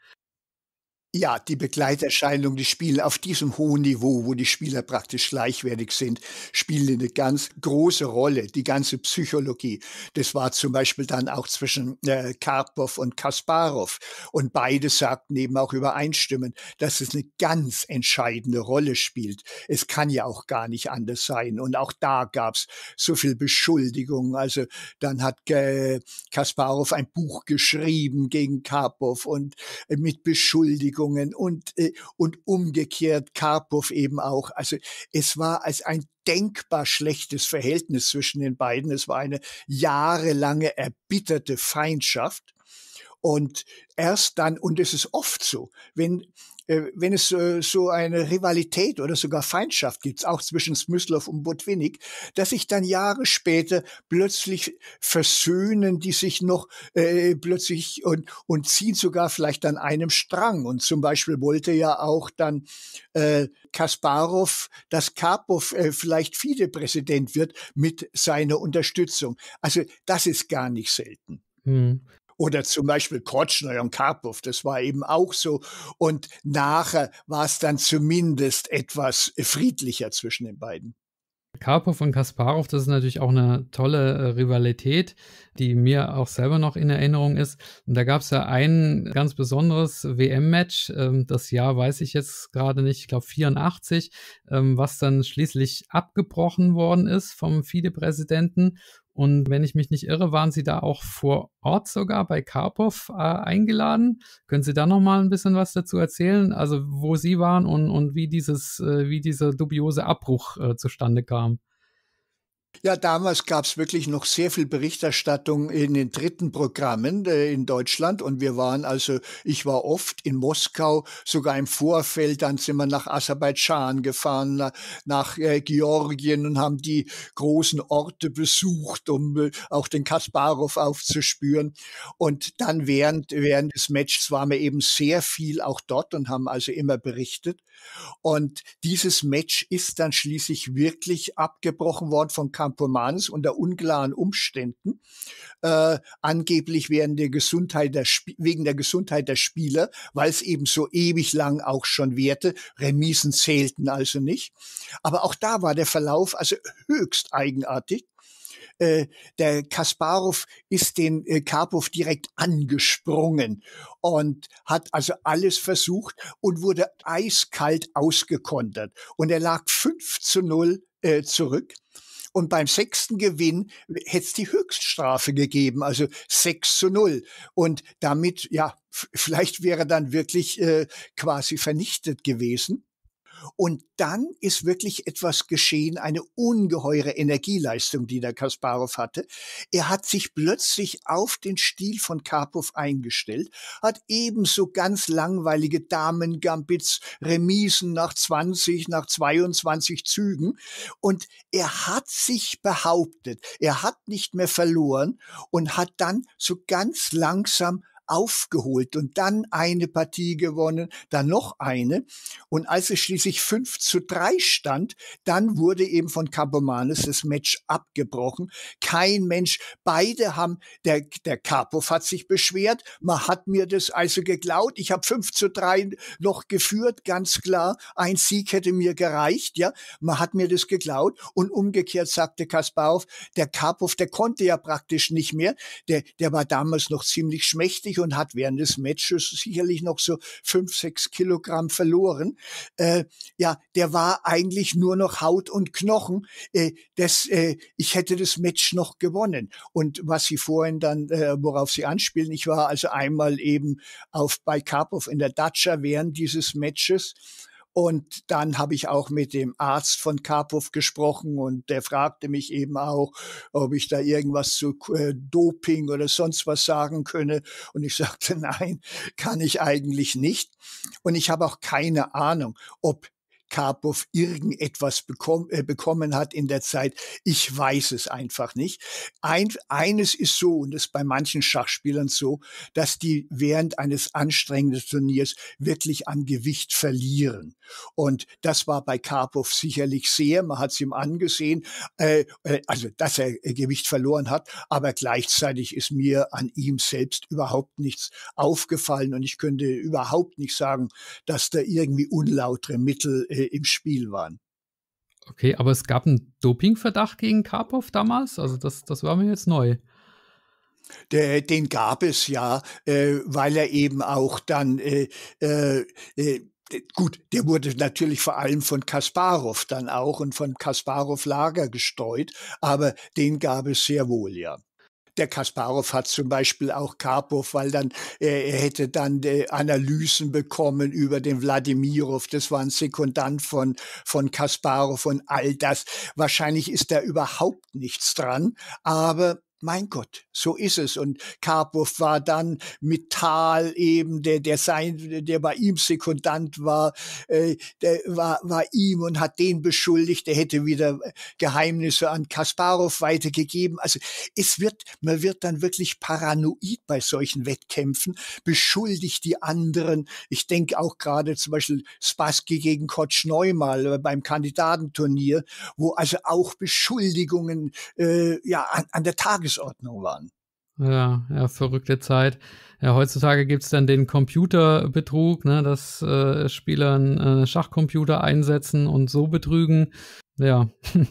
Ja, die Begleiterscheinungen, die spielen auf diesem hohen Niveau, wo die Spieler praktisch gleichwertig sind, spielen eine ganz große Rolle, die ganze Psychologie. Das war zum Beispiel dann auch zwischen äh, Karpov und Kasparov. Und beide sagten eben auch übereinstimmen, dass es eine ganz entscheidende Rolle spielt. Es kann ja auch gar nicht anders sein. Und auch da gab's so viel Beschuldigung. Also dann hat äh, Kasparov ein Buch geschrieben gegen Karpov und äh, mit Beschuldigung Bewegungen und, äh, und umgekehrt Karpov eben auch. Also es war als ein denkbar schlechtes Verhältnis zwischen den beiden. Es war eine jahrelange erbitterte Feindschaft. Und erst dann, und es ist oft so, wenn äh, wenn es äh, so eine Rivalität oder sogar Feindschaft gibt, auch zwischen Smyslov und Botwinnik, dass sich dann Jahre später plötzlich versöhnen, die sich noch äh, plötzlich und, und ziehen sogar vielleicht an einem Strang. Und zum Beispiel wollte ja auch dann äh, Kasparov, dass Karpov äh, vielleicht FIDE-Präsident wird mit seiner Unterstützung. Also das ist gar nicht selten. Hm. Oder zum Beispiel Krotschner und Karpov, das war eben auch so. Und nachher war es dann zumindest etwas friedlicher zwischen den beiden. Karpov und Kasparov, das ist natürlich auch eine tolle äh, Rivalität, die mir auch selber noch in Erinnerung ist. Und da gab es ja ein ganz besonderes WM-Match, ähm, das Jahr weiß ich jetzt gerade nicht, ich glaube 84, ähm, was dann schließlich abgebrochen worden ist vom FIDE-Präsidenten und wenn ich mich nicht irre, waren Sie da auch vor Ort sogar bei Karpov äh, eingeladen. Können Sie da noch mal ein bisschen was dazu erzählen? Also wo Sie waren und, und wie dieses, äh, wie dieser dubiose Abbruch äh, zustande kam? Ja, damals gab es wirklich noch sehr viel Berichterstattung in den dritten Programmen äh, in Deutschland und wir waren also, ich war oft in Moskau, sogar im Vorfeld, dann sind wir nach Aserbaidschan gefahren, nach, nach äh, Georgien und haben die großen Orte besucht, um äh, auch den Kasparov aufzuspüren. Und dann während, während des Matches waren wir eben sehr viel auch dort und haben also immer berichtet. Und dieses Match ist dann schließlich wirklich abgebrochen worden von Campomanes unter unklaren Umständen. Äh, angeblich während der Gesundheit der wegen der Gesundheit der Spieler, weil es eben so ewig lang auch schon währte. Remisen zählten also nicht. Aber auch da war der Verlauf also höchst eigenartig. Äh, der Kasparov ist den äh, Karpov direkt angesprungen und hat also alles versucht und wurde eiskalt ausgekontert. Und er lag 5 zu 0 äh, zurück. Und beim sechsten Gewinn hätte es die Höchststrafe gegeben, also 6 zu 0. Und damit, ja, vielleicht wäre dann wirklich äh, quasi vernichtet gewesen. Und dann ist wirklich etwas geschehen, eine ungeheure Energieleistung, die der Kasparov hatte. Er hat sich plötzlich auf den Stil von Karpov eingestellt, hat ebenso ganz langweilige Damen-Gambits, Remisen nach 20, nach 22 Zügen. Und er hat sich behauptet, er hat nicht mehr verloren und hat dann so ganz langsam aufgeholt und dann eine Partie gewonnen, dann noch eine. Und als es schließlich 5 zu 3 stand, dann wurde eben von Campomanes das Match abgebrochen. Kein Mensch, beide haben, der, der Karpov hat sich beschwert, man hat mir das also geklaut. ich habe 5 zu 3 noch geführt, ganz klar, ein Sieg hätte mir gereicht, ja, man hat mir das geklaut. und umgekehrt sagte Kasparov, der Karpov, der konnte ja praktisch nicht mehr, der, der war damals noch ziemlich schmächtig und hat während des Matches sicherlich noch so fünf, sechs Kilogramm verloren. Äh, ja, der war eigentlich nur noch Haut und Knochen. Äh, das, äh, ich hätte das Match noch gewonnen. Und was Sie vorhin dann, äh, worauf Sie anspielen, ich war also einmal eben auf bei Karpov in der Datscha während dieses Matches und dann habe ich auch mit dem Arzt von Karpov gesprochen und der fragte mich eben auch, ob ich da irgendwas zu äh, Doping oder sonst was sagen könne. Und ich *laughs* sagte, nein, kann ich eigentlich nicht. Und ich habe auch keine Ahnung, ob Karpov irgendetwas bekommen, äh, bekommen hat in der Zeit. Ich weiß es einfach nicht. Ein, eines ist so, und das ist bei manchen Schachspielern so, dass die während eines anstrengenden Turniers wirklich an Gewicht verlieren. Und das war bei Karpov sicherlich sehr. Man hat es ihm angesehen, äh, äh, also dass er äh, Gewicht verloren hat, aber gleichzeitig ist mir an ihm selbst überhaupt nichts aufgefallen und ich könnte überhaupt nicht sagen, dass da irgendwie unlautere Mittel äh, äh, im Spiel waren. Okay, aber es gab einen Dopingverdacht gegen Karpov damals? Also das, das war mir jetzt neu. Der, den gab es ja, äh, weil er eben auch dann äh, äh, äh, gut, der wurde natürlich vor allem von Kasparov dann auch und von Kasparov Lager gestreut, aber den gab es sehr wohl, ja. Der Kasparov hat zum Beispiel auch Karpov, weil dann äh, er hätte dann äh, Analysen bekommen über den Wladimirov. Das war ein Sekundant von von Kasparov und all das. Wahrscheinlich ist da überhaupt nichts dran, aber mein Gott, so ist es. Und Karpov war dann mit Thal eben, der, der sein, der bei ihm Sekundant war, äh, der war, war ihm und hat den beschuldigt, der hätte wieder äh, Geheimnisse an Kasparov weitergegeben. Also es wird, man wird dann wirklich paranoid bei solchen Wettkämpfen, beschuldigt die anderen. Ich denke auch gerade zum Beispiel Spassky gegen Kotsch Neumal äh, beim Kandidatenturnier, wo also auch Beschuldigungen äh, ja, an, an der Tagesordnung Tagesordnung waren. Ja, ja, verrückte Zeit. Ja, heutzutage es dann den Computerbetrug, ne, dass äh, Spieler einen äh, Schachcomputer einsetzen und so betrügen. Ja. *laughs*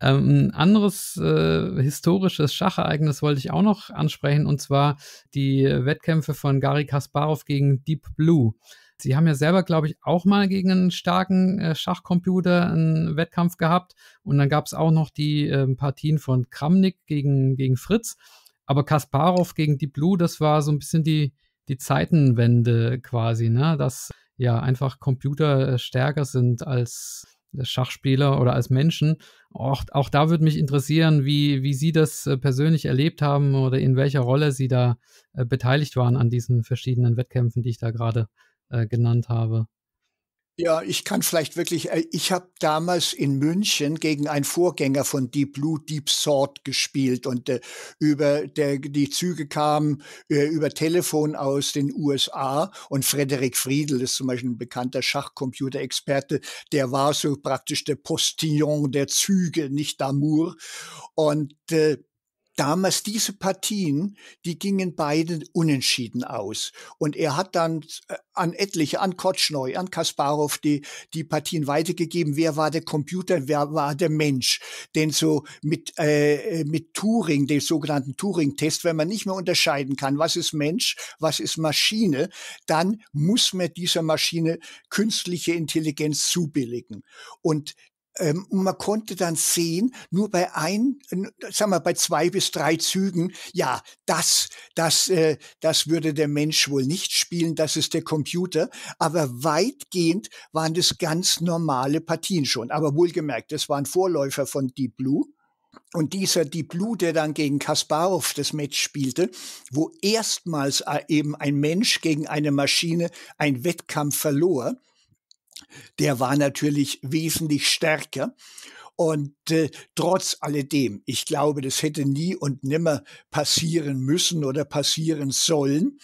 Ähm, ein ähm, anderes äh, historisches Schachereignis wollte ich auch noch ansprechen, und zwar die Wettkämpfe von Gary Kasparov gegen Deep Blue. Sie haben ja selber, glaube ich, auch mal gegen einen starken äh, Schachcomputer einen Wettkampf gehabt. Und dann gab es auch noch die äh, Partien von Kramnik gegen, gegen Fritz. Aber Kasparov gegen Die Blue, das war so ein bisschen die, die Zeitenwende quasi, ne? Dass ja einfach Computer äh, stärker sind als äh, Schachspieler oder als Menschen. Auch, auch da würde mich interessieren, wie, wie Sie das äh, persönlich erlebt haben oder in welcher Rolle Sie da äh, beteiligt waren an diesen verschiedenen Wettkämpfen, die ich da gerade äh, genannt habe. Ja, ich kann vielleicht wirklich, äh, ich habe damals in München gegen einen Vorgänger von Deep Blue, Deep Sword gespielt und äh, über der, die Züge kamen äh, über Telefon aus den USA und Frederik Friedel ist zum Beispiel ein bekannter Schachcomputerexperte, der war so praktisch der Postillon der Züge, nicht Damour und äh, damals diese Partien, die gingen beide unentschieden aus. Und er hat dann äh, an etliche, an Kotschneu, an Kasparov die, die Partien weitergegeben. Wer war der Computer, wer war der Mensch? Denn so mit, äh, mit Turing, dem sogenannten Turing-Test, wenn man nicht mehr unterscheiden kann, was ist Mensch, was ist Maschine, dann muss man dieser Maschine künstliche Intelligenz zubilligen. Und ähm, man konnte dann sehen, nur bei ein, sagen wir, bei zwei bis drei Zügen, ja, das, das, äh, das würde der Mensch wohl nicht spielen, das ist der Computer. Aber weitgehend waren das ganz normale Partien schon. Aber wohlgemerkt, das waren Vorläufer von Deep Blue. Und dieser Deep Blue, der dann gegen Kasparov das Match spielte, wo erstmals äh, eben ein Mensch gegen eine Maschine einen Wettkampf verlor, der war natürlich wesentlich stärker. Und äh, trotz alledem, ich glaube, das hätte nie und nimmer passieren müssen oder passieren sollen,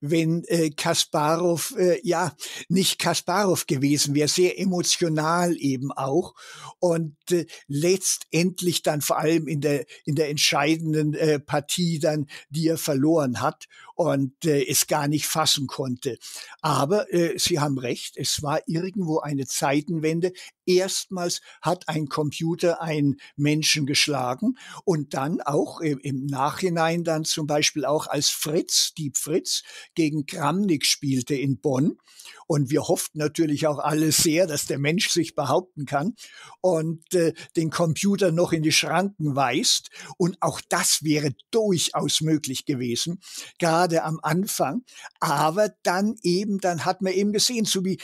wenn äh, Kasparov, äh, ja, nicht Kasparov gewesen wäre, sehr emotional eben auch und äh, letztendlich dann vor allem in der, in der entscheidenden äh, Partie dann, die er verloren hat und äh, es gar nicht fassen konnte. Aber äh, Sie haben recht, es war irgendwo eine Zeitenwende. Erstmals hat ein Computer einen Menschen geschlagen und dann auch äh, im Nachhinein dann zum Beispiel auch als Fritz, Dieb Fritz, gegen Kramnik spielte in Bonn. Und wir hofften natürlich auch alle sehr, dass der Mensch sich behaupten kann und äh, den Computer noch in die Schranken weist. Und auch das wäre durchaus möglich gewesen. Gerade gerade am Anfang. Aber dann eben, dann hat man eben gesehen, so wie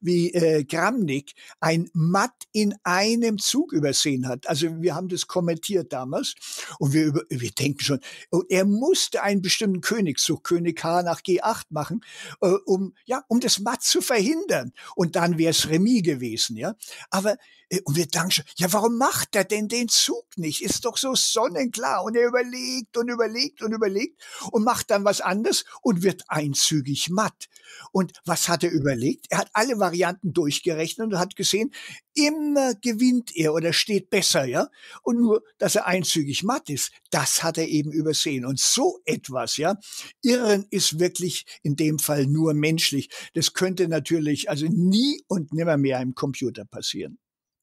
wie äh, Gramnik ein Matt in einem Zug übersehen hat. Also wir haben das kommentiert damals und wir, über, wir denken schon, oh, er musste einen bestimmten Königszug, König H nach G8 machen, äh, um, ja, um das Matt zu verhindern. Und dann wäre es Remis gewesen, ja. Aber, äh, und wir denken schon, ja, warum macht er denn den Zug nicht? Ist doch so sonnenklar. Und er überlegt und überlegt und überlegt und macht dann was anderes und wird einzügig matt. Und was hat er überlegt? Er hat alle Varianten durchgerechnet und hat gesehen, immer gewinnt er oder steht besser, ja. Und nur, dass er einzügig matt ist, das hat er eben übersehen. Und so etwas, ja. Irren ist wirklich in dem Fall nur menschlich. Das könnte natürlich also nie und nimmer mehr im Computer passieren.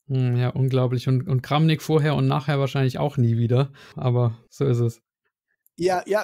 Hm, ja, unglaublich. Und, und Kramnik vorher und nachher wahrscheinlich auch nie wieder. Aber so ist es. Ja, ja,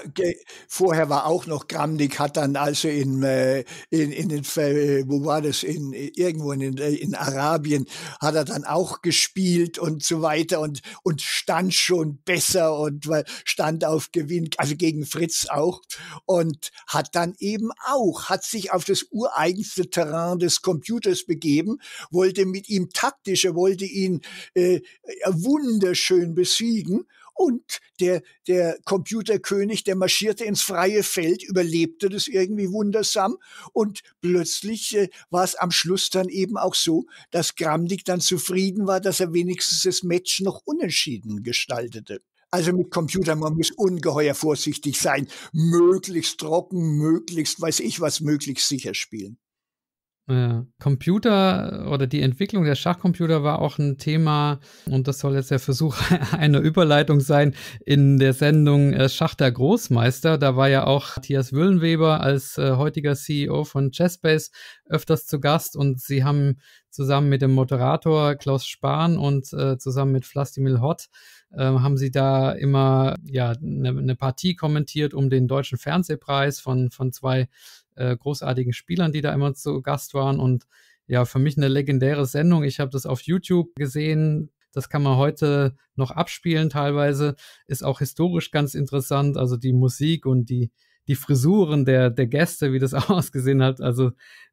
vorher war auch noch Gramnik, hat dann also in, äh, in, in den, äh, wo war das, in, äh, irgendwo in, äh, in Arabien, hat er dann auch gespielt und so weiter und, und stand schon besser und stand auf Gewinn, also gegen Fritz auch und hat dann eben auch, hat sich auf das ureigenste Terrain des Computers begeben, wollte mit ihm taktisch, er wollte ihn äh, wunderschön besiegen und der, der Computerkönig, der marschierte ins freie Feld, überlebte das irgendwie wundersam. Und plötzlich äh, war es am Schluss dann eben auch so, dass Gramdik dann zufrieden war, dass er wenigstens das Match noch unentschieden gestaltete. Also mit Computern, man muss ungeheuer vorsichtig sein, möglichst trocken, möglichst, weiß ich was, möglichst sicher spielen. Äh, Computer äh, oder die Entwicklung der Schachcomputer war auch ein Thema und das soll jetzt der Versuch *laughs* einer Überleitung sein in der Sendung äh, Schach der Großmeister. Da war ja auch Matthias Wüllenweber als heutiger CEO von Chessbase öfters zu Gast und sie haben zusammen mit dem Moderator Klaus Spahn und zusammen mit Flastimil Hott ähm, haben sie da immer ja eine ne Partie kommentiert um den deutschen Fernsehpreis von von zwei äh, großartigen Spielern, die da immer zu Gast waren. Und ja, für mich eine legendäre Sendung. Ich habe das auf YouTube gesehen. Das kann man heute noch abspielen teilweise. Ist auch historisch ganz interessant. Also die Musik und die, die Frisuren der, der Gäste, wie das *laughs* ausgesehen hat. Also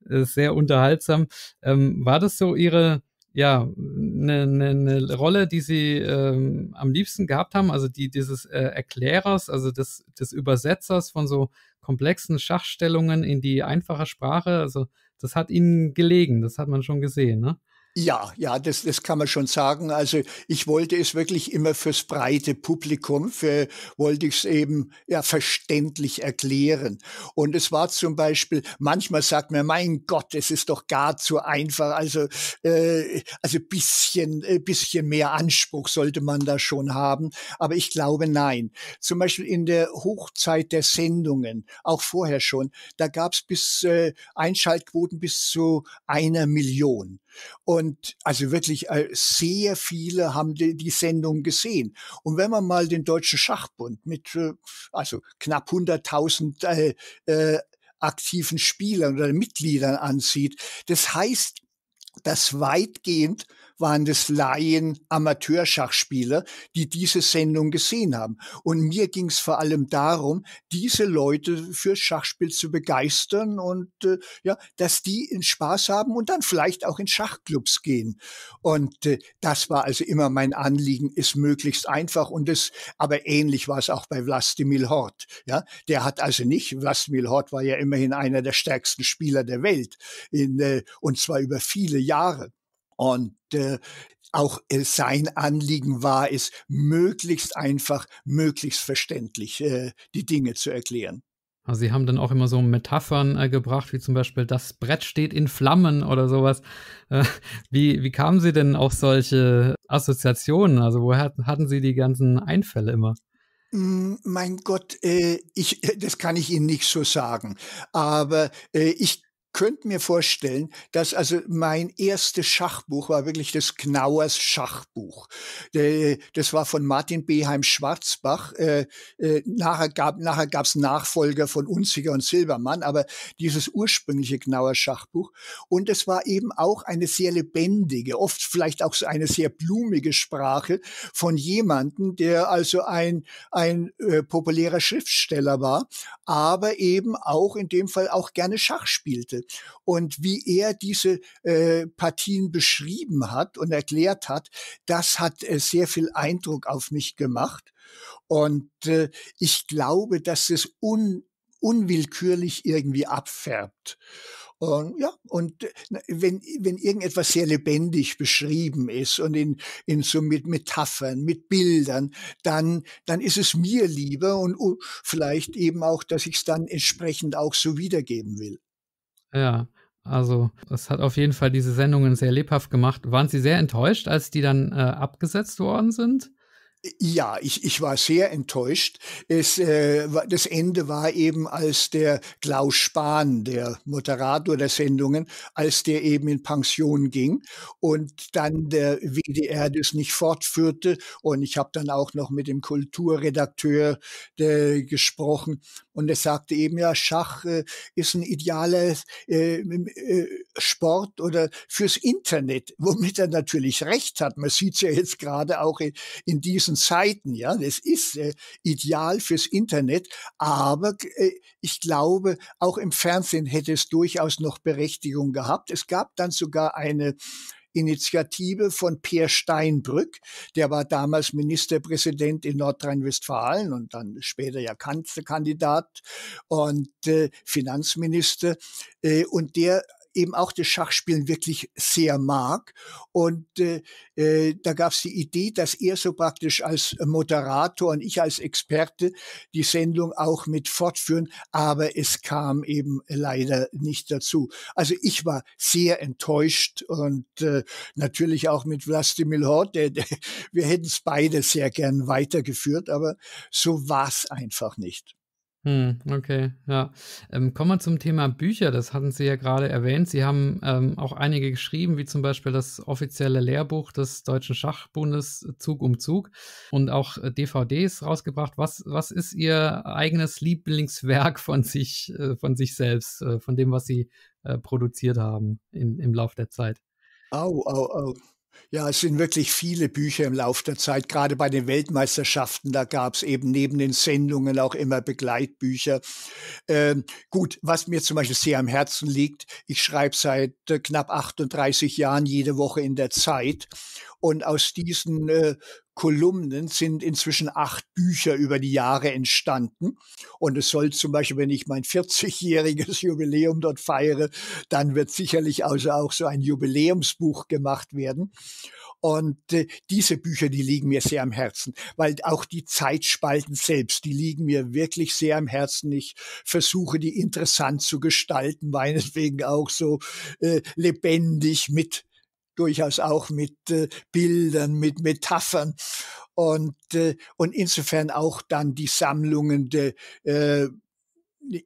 äh, sehr unterhaltsam. Ähm, war das so Ihre, ja, eine ne, ne Rolle, die Sie ähm, am liebsten gehabt haben? Also die dieses äh, Erklärers, also des, des Übersetzers von so komplexen Schachstellungen in die einfache Sprache. Also das hat ihnen gelegen, das hat man schon gesehen. Ne? Ja, ja, das, das kann man schon sagen. Also ich wollte es wirklich immer fürs breite Publikum, für, wollte ich es eben ja verständlich erklären. Und es war zum Beispiel, manchmal sagt man, mein Gott, es ist doch gar zu einfach. Also äh, also bisschen äh, bisschen mehr Anspruch sollte man da schon haben. Aber ich glaube nein. Zum Beispiel in der Hochzeit der Sendungen, auch vorher schon, da gab es bis äh, Einschaltquoten bis zu einer Million. Und also wirklich äh, sehr viele haben die, die, Sendung gesehen. Und wenn man mal den Deutschen Schachbund mit äh, also knapp 100.000 äh, äh, aktiven Spielern oder Mitgliedern ansieht, das heißt, dass weitgehend waren das Laien Amateurschachspieler, die diese Sendung gesehen haben. Und mir ging es vor allem darum, diese Leute für Schachspiel zu begeistern und äh, ja, dass die in Spaß haben und dann vielleicht auch in Schachclubs gehen. Und äh, das war also immer mein Anliegen, ist möglichst einfach und es, aber ähnlich war es auch bei Vlastimil Hort. Ja, der hat also nicht, Vlastimil Hort war ja immerhin einer der stärksten Spieler der Welt in, äh, und zwar über viele Jahre. Und äh, auch äh, sein Anliegen war es, möglichst einfach, möglichst verständlich äh, die Dinge zu erklären. Also sie haben dann auch immer so Metaphern äh, gebracht, wie zum Beispiel, das Brett steht in Flammen oder sowas. Äh, wie, wie kamen Sie denn auf solche Assoziationen? Also woher hatten Sie die ganzen Einfälle immer? Hm, mein Gott, äh, ich, äh, das kann ich Ihnen nicht so sagen. Aber äh, ich könnte mir vorstellen, dass also mein erstes Schachbuch war wirklich das Knauers Schachbuch. Äh, das war von Martin Beheim Schwarzbach. Äh, äh, nachher gab nachher gab's Nachfolger von Unziger und Silbermann, aber dieses ursprüngliche Knauer Schachbuch. Und es war eben auch eine sehr lebendige, oft vielleicht auch eine sehr blumige Sprache von jemandem, der also ein ein populärer Schriftsteller war, aber eben auch in dem Fall auch gerne Schach spielte. Und wie er diese äh, Partien beschrieben hat und erklärt hat, das hat äh, sehr viel Eindruck auf mich gemacht. Und äh, ich glaube, dass es un unwillkürlich irgendwie abfärbt. Und, ja, und äh, wenn, wenn irgendetwas sehr lebendig beschrieben ist und in, in so mit Metaphern, mit Bildern, dann, dann ist es mir lieber und vielleicht eben auch, dass ich es dann entsprechend auch so wiedergeben will. Ja, also es hat auf jeden Fall diese Sendungen sehr lebhaft gemacht. Waren Sie sehr enttäuscht, als die dann äh, abgesetzt worden sind? Ja, ich, ich war sehr enttäuscht. Es, äh, das Ende war eben, als der Klaus Spahn, der Moderator der Sendungen, als der eben in Pension ging und dann der WDR das nicht fortführte. Und ich habe dann auch noch mit dem Kulturredakteur der, gesprochen und er sagte eben, ja, Schach äh, ist ein idealer äh, äh, Sport oder fürs Internet, womit er natürlich recht hat. Man sieht es ja jetzt gerade auch in, in diesen Zeiten, ja, das ist äh, ideal fürs Internet, aber äh, ich glaube, auch im Fernsehen hätte es durchaus noch Berechtigung gehabt. Es gab dann sogar eine Initiative von Peer Steinbrück, der war damals Ministerpräsident in Nordrhein-Westfalen und dann später ja Kanzlerkandidat und äh, Finanzminister. Äh, und der eben auch das Schachspielen wirklich sehr mag. Und äh, äh, da gab es die Idee, dass er so praktisch als Moderator und ich als Experte die Sendung auch mit fortführen. Aber es kam eben leider nicht dazu. Also ich war sehr enttäuscht und äh, natürlich auch mit Vlastimil Hort. Der, der, *laughs* wir hätten es beide sehr gern weitergeführt, aber so war es einfach nicht. Hm, okay, ja. Ähm, kommen wir zum Thema Bücher. Das hatten Sie ja gerade erwähnt. Sie haben ähm, auch einige geschrieben, wie zum Beispiel das offizielle Lehrbuch des Deutschen Schachbundes Zug um Zug und auch äh, DVDs rausgebracht. Was, was ist Ihr eigenes Lieblingswerk von sich, äh, von sich selbst, äh, von dem, was Sie äh, produziert haben in, im Laufe der Zeit? Au, au, au. Ja, es sind wirklich viele Bücher im Laufe der Zeit. Gerade bei den Weltmeisterschaften, da gab es eben neben den Sendungen auch immer Begleitbücher. Ähm, gut, was mir zum Beispiel sehr am Herzen liegt, ich schreibe seit äh, knapp 38 Jahren jede Woche in der Zeit. Und aus diesen äh, Kolumnen sind inzwischen acht Bücher über die Jahre entstanden. Und es soll zum Beispiel, wenn ich mein 40-jähriges *laughs* Jubiläum dort feiere, dann wird sicherlich also auch so ein Jubiläumsbuch gemacht werden. Und äh, diese Bücher, die liegen mir sehr am Herzen, weil auch die Zeitspalten selbst, die liegen mir wirklich sehr am Herzen. Ich versuche, die interessant zu gestalten, meinetwegen auch so äh, lebendig mit durchaus auch mit äh, Bildern, mit Metaphern und, äh, und insofern auch dann die Sammlungen der äh,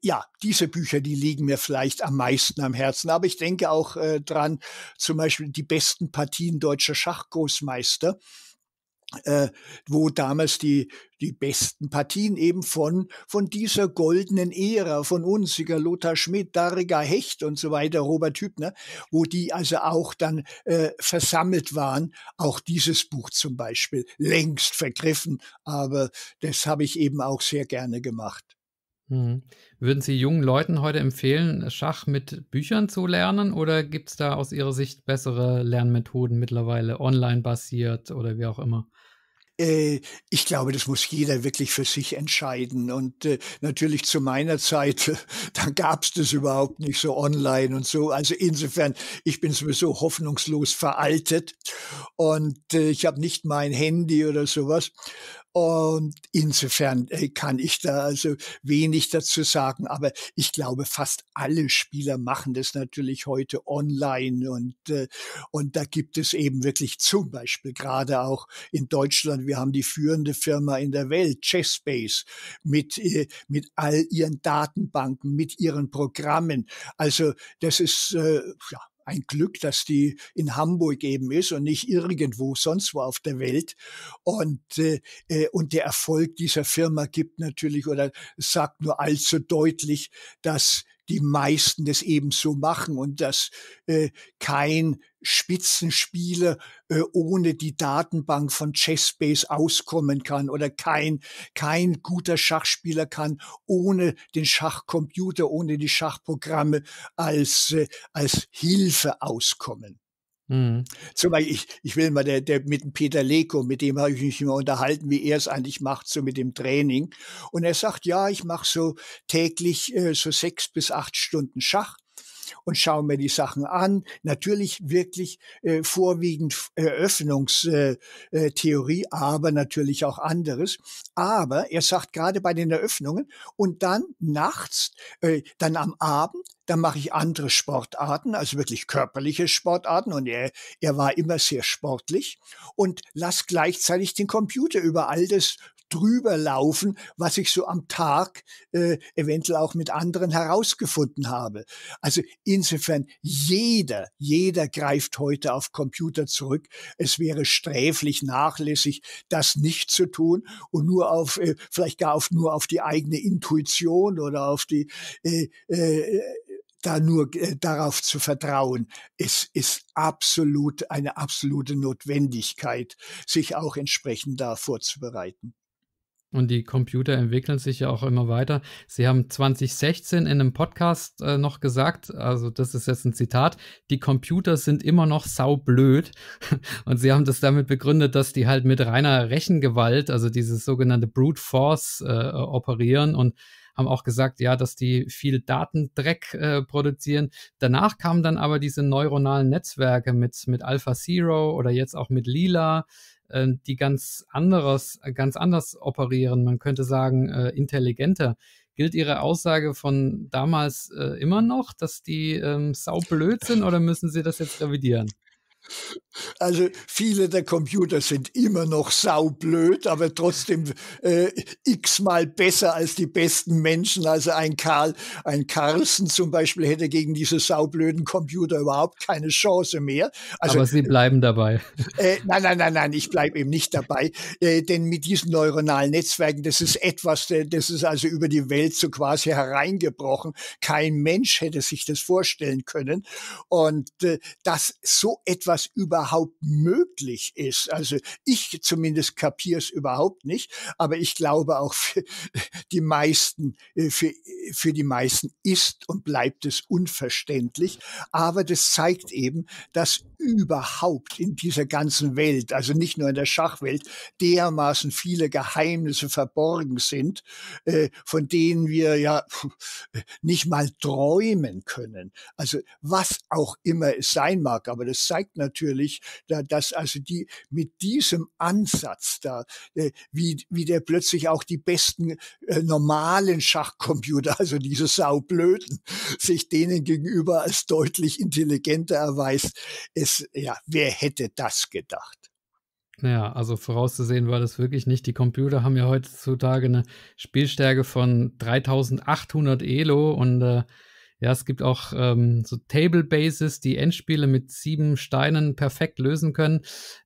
ja, diese Bücher, die liegen mir vielleicht am meisten am Herzen. Aber ich denke auch äh, dran, zum Beispiel die besten Partien deutscher Schachgroßmeister äh, wo damals die, die besten Partien eben von, von dieser goldenen Ära von Unsiger, Lothar Schmidt, Dariga Hecht und so weiter, Robert Hübner, wo die also auch dann äh, versammelt waren. Auch dieses Buch zum Beispiel, längst vergriffen, aber das habe ich eben auch sehr gerne gemacht. Mhm. Würden Sie jungen Leuten heute empfehlen, Schach mit Büchern zu lernen oder gibt es da aus Ihrer Sicht bessere Lernmethoden mittlerweile online basiert oder wie auch immer? Äh, ich glaube, das muss jeder wirklich für sich entscheiden. Und äh, natürlich zu meiner Zeit, äh, *laughs* dann gab es das überhaupt nicht so online und so. Also insofern, ich bin sowieso hoffnungslos veraltet und äh, ich habe nicht mein Handy oder sowas. Und insofern äh, kann ich da also wenig dazu sagen, aber ich glaube, fast alle Spieler machen das natürlich heute online und, äh, und da gibt es eben wirklich zum Beispiel gerade auch in Deutschland, wir haben die führende Firma in der Welt, Chessbase, mit, äh, mit all ihren Datenbanken, mit ihren Programmen. Also das ist, äh, ja, ein Glück, dass die in Hamburg eben ist und nicht irgendwo sonst wo auf der Welt. Und, äh, äh und der Erfolg dieser Firma gibt natürlich oder sagt nur allzu deutlich, dass die meisten das so machen und dass äh, kein Spitzenspiele äh, ohne die Datenbank von Chessbase auskommen kann oder kein, kein guter Schachspieler kann ohne den Schachcomputer, ohne die Schachprogramme als, äh, als Hilfe auskommen. Mhm. Zum Beispiel, ich, ich will mal, der, der mit dem Peter Leko, mit dem habe ich mich immer unterhalten, wie er es eigentlich macht, so mit dem Training. Und er sagt, ja, ich mache so täglich äh, so sechs bis acht Stunden Schach und schaue mir die Sachen an. Natürlich wirklich äh, vorwiegend Eröffnungstheorie, äh, äh, äh, aber natürlich auch anderes. Aber er sagt gerade bei den Eröffnungen und dann nachts, äh, dann am Abend, dann mache ich andere Sportarten, also wirklich körperliche Sportarten und er, er war immer sehr sportlich und lass gleichzeitig den Computer über all das drüber laufen, was ich so am Tag äh, eventuell auch mit anderen herausgefunden habe. Also insofern, jeder, jeder greift heute auf Computer zurück. Es wäre sträflich nachlässig, das nicht zu tun und nur auf, äh, vielleicht gar auf, nur auf die eigene Intuition oder auf die, äh, äh, da nur äh, darauf zu vertrauen. Es ist absolut eine absolute Notwendigkeit, sich auch entsprechend da vorzubereiten. Und die Computer entwickeln sich ja auch immer weiter. Sie haben 2016 in einem Podcast äh, noch gesagt, also das ist jetzt ein Zitat, die Computer sind immer noch saublöd. *laughs* Und sie haben das damit begründet, dass die halt mit reiner Rechengewalt, also dieses sogenannte Brute Force äh, operieren und haben auch gesagt, ja, dass die viel Datendreck äh, produzieren. Danach kamen dann aber diese neuronalen Netzwerke mit, mit Alpha Zero oder jetzt auch mit Lila, äh, die ganz anderes, äh, ganz anders operieren. Man könnte sagen, äh, intelligenter. Gilt Ihre Aussage von damals äh, immer noch, dass die ähm, blöd sind oder müssen Sie das jetzt revidieren? Also viele der Computer sind immer noch saublöd, aber trotzdem äh, x-mal besser als die besten Menschen. Also ein Karl, ein Carlsen zum Beispiel hätte gegen diese saublöden Computer überhaupt keine Chance mehr. Also, aber Sie bleiben dabei. Äh, nein, nein, nein, nein, ich bleibe eben nicht dabei. Äh, denn mit diesen neuronalen Netzwerken, das ist etwas, äh, das ist also über die Welt so quasi hereingebrochen. Kein Mensch hätte sich das vorstellen können. Und äh, dass so etwas was überhaupt möglich ist. Also ich zumindest kapiere es überhaupt nicht, aber ich glaube auch für *laughs* die meisten, äh, für, für die meisten ist und bleibt es unverständlich. Aber das zeigt eben, dass überhaupt in dieser ganzen Welt, also nicht nur in der Schachwelt, dermaßen viele Geheimnisse verborgen sind, äh, von denen wir ja äh, nicht mal träumen können. Also was auch immer es sein mag, aber das zeigt natürlich, dass also die mit diesem Ansatz da, äh, wie, wie der plötzlich auch die besten äh, normalen Schachcomputer, *laughs* also diese saublöden, sich denen gegenüber als deutlich intelligenter erweist. Es, ja, wer hätte das gedacht? Naja, also vorauszusehen war das wirklich nicht. Die Computer haben ja heutzutage eine Spielstärke von 3800 Elo und äh, ja, es gibt auch ähm, so Table Bases, die Endspiele mit sieben Steinen perfekt lösen können.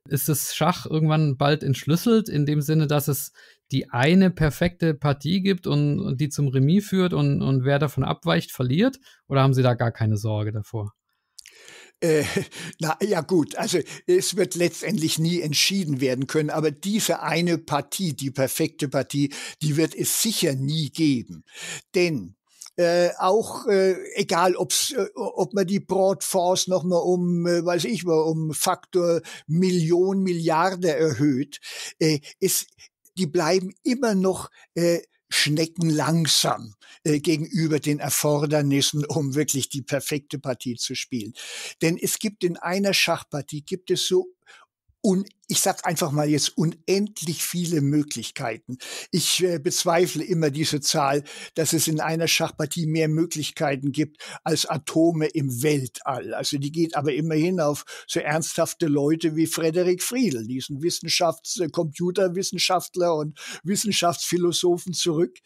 Ist das Schach irgendwann bald entschlüsselt, in dem Sinne, dass es die eine perfekte Partie gibt und, und die zum Remis führt und, und wer davon abweicht, verliert? Oder haben Sie da gar keine Sorge davor? Äh, *laughs* na ja gut, also es wird letztendlich nie entschieden werden können, aber diese eine Partie, die perfekte Partie, die wird es sicher nie geben. Denn äh, auch äh, egal, ob's, äh, ob man die Broad Broadforce nochmal um, äh, weiß ich mal, um Faktor Million, Milliarde erhöht, äh, es, die bleiben immer noch äh, Schnecken langsam äh, gegenüber den Erfordernissen, um wirklich die perfekte Partie zu spielen. Denn es gibt in einer Schachpartie gibt es so un ich sag einfach mal jetzt unendlich viele Möglichkeiten. Ich äh, bezweifle immer diese Zahl, dass es in einer Schachpartie mehr Möglichkeiten gibt als Atome im Weltall. Also die geht aber immerhin auf so ernsthafte Leute wie Frederik Friedel, diesen Wissenschafts-, äh, Computerwissenschaftler und Wissenschaftsphilosophen zurück.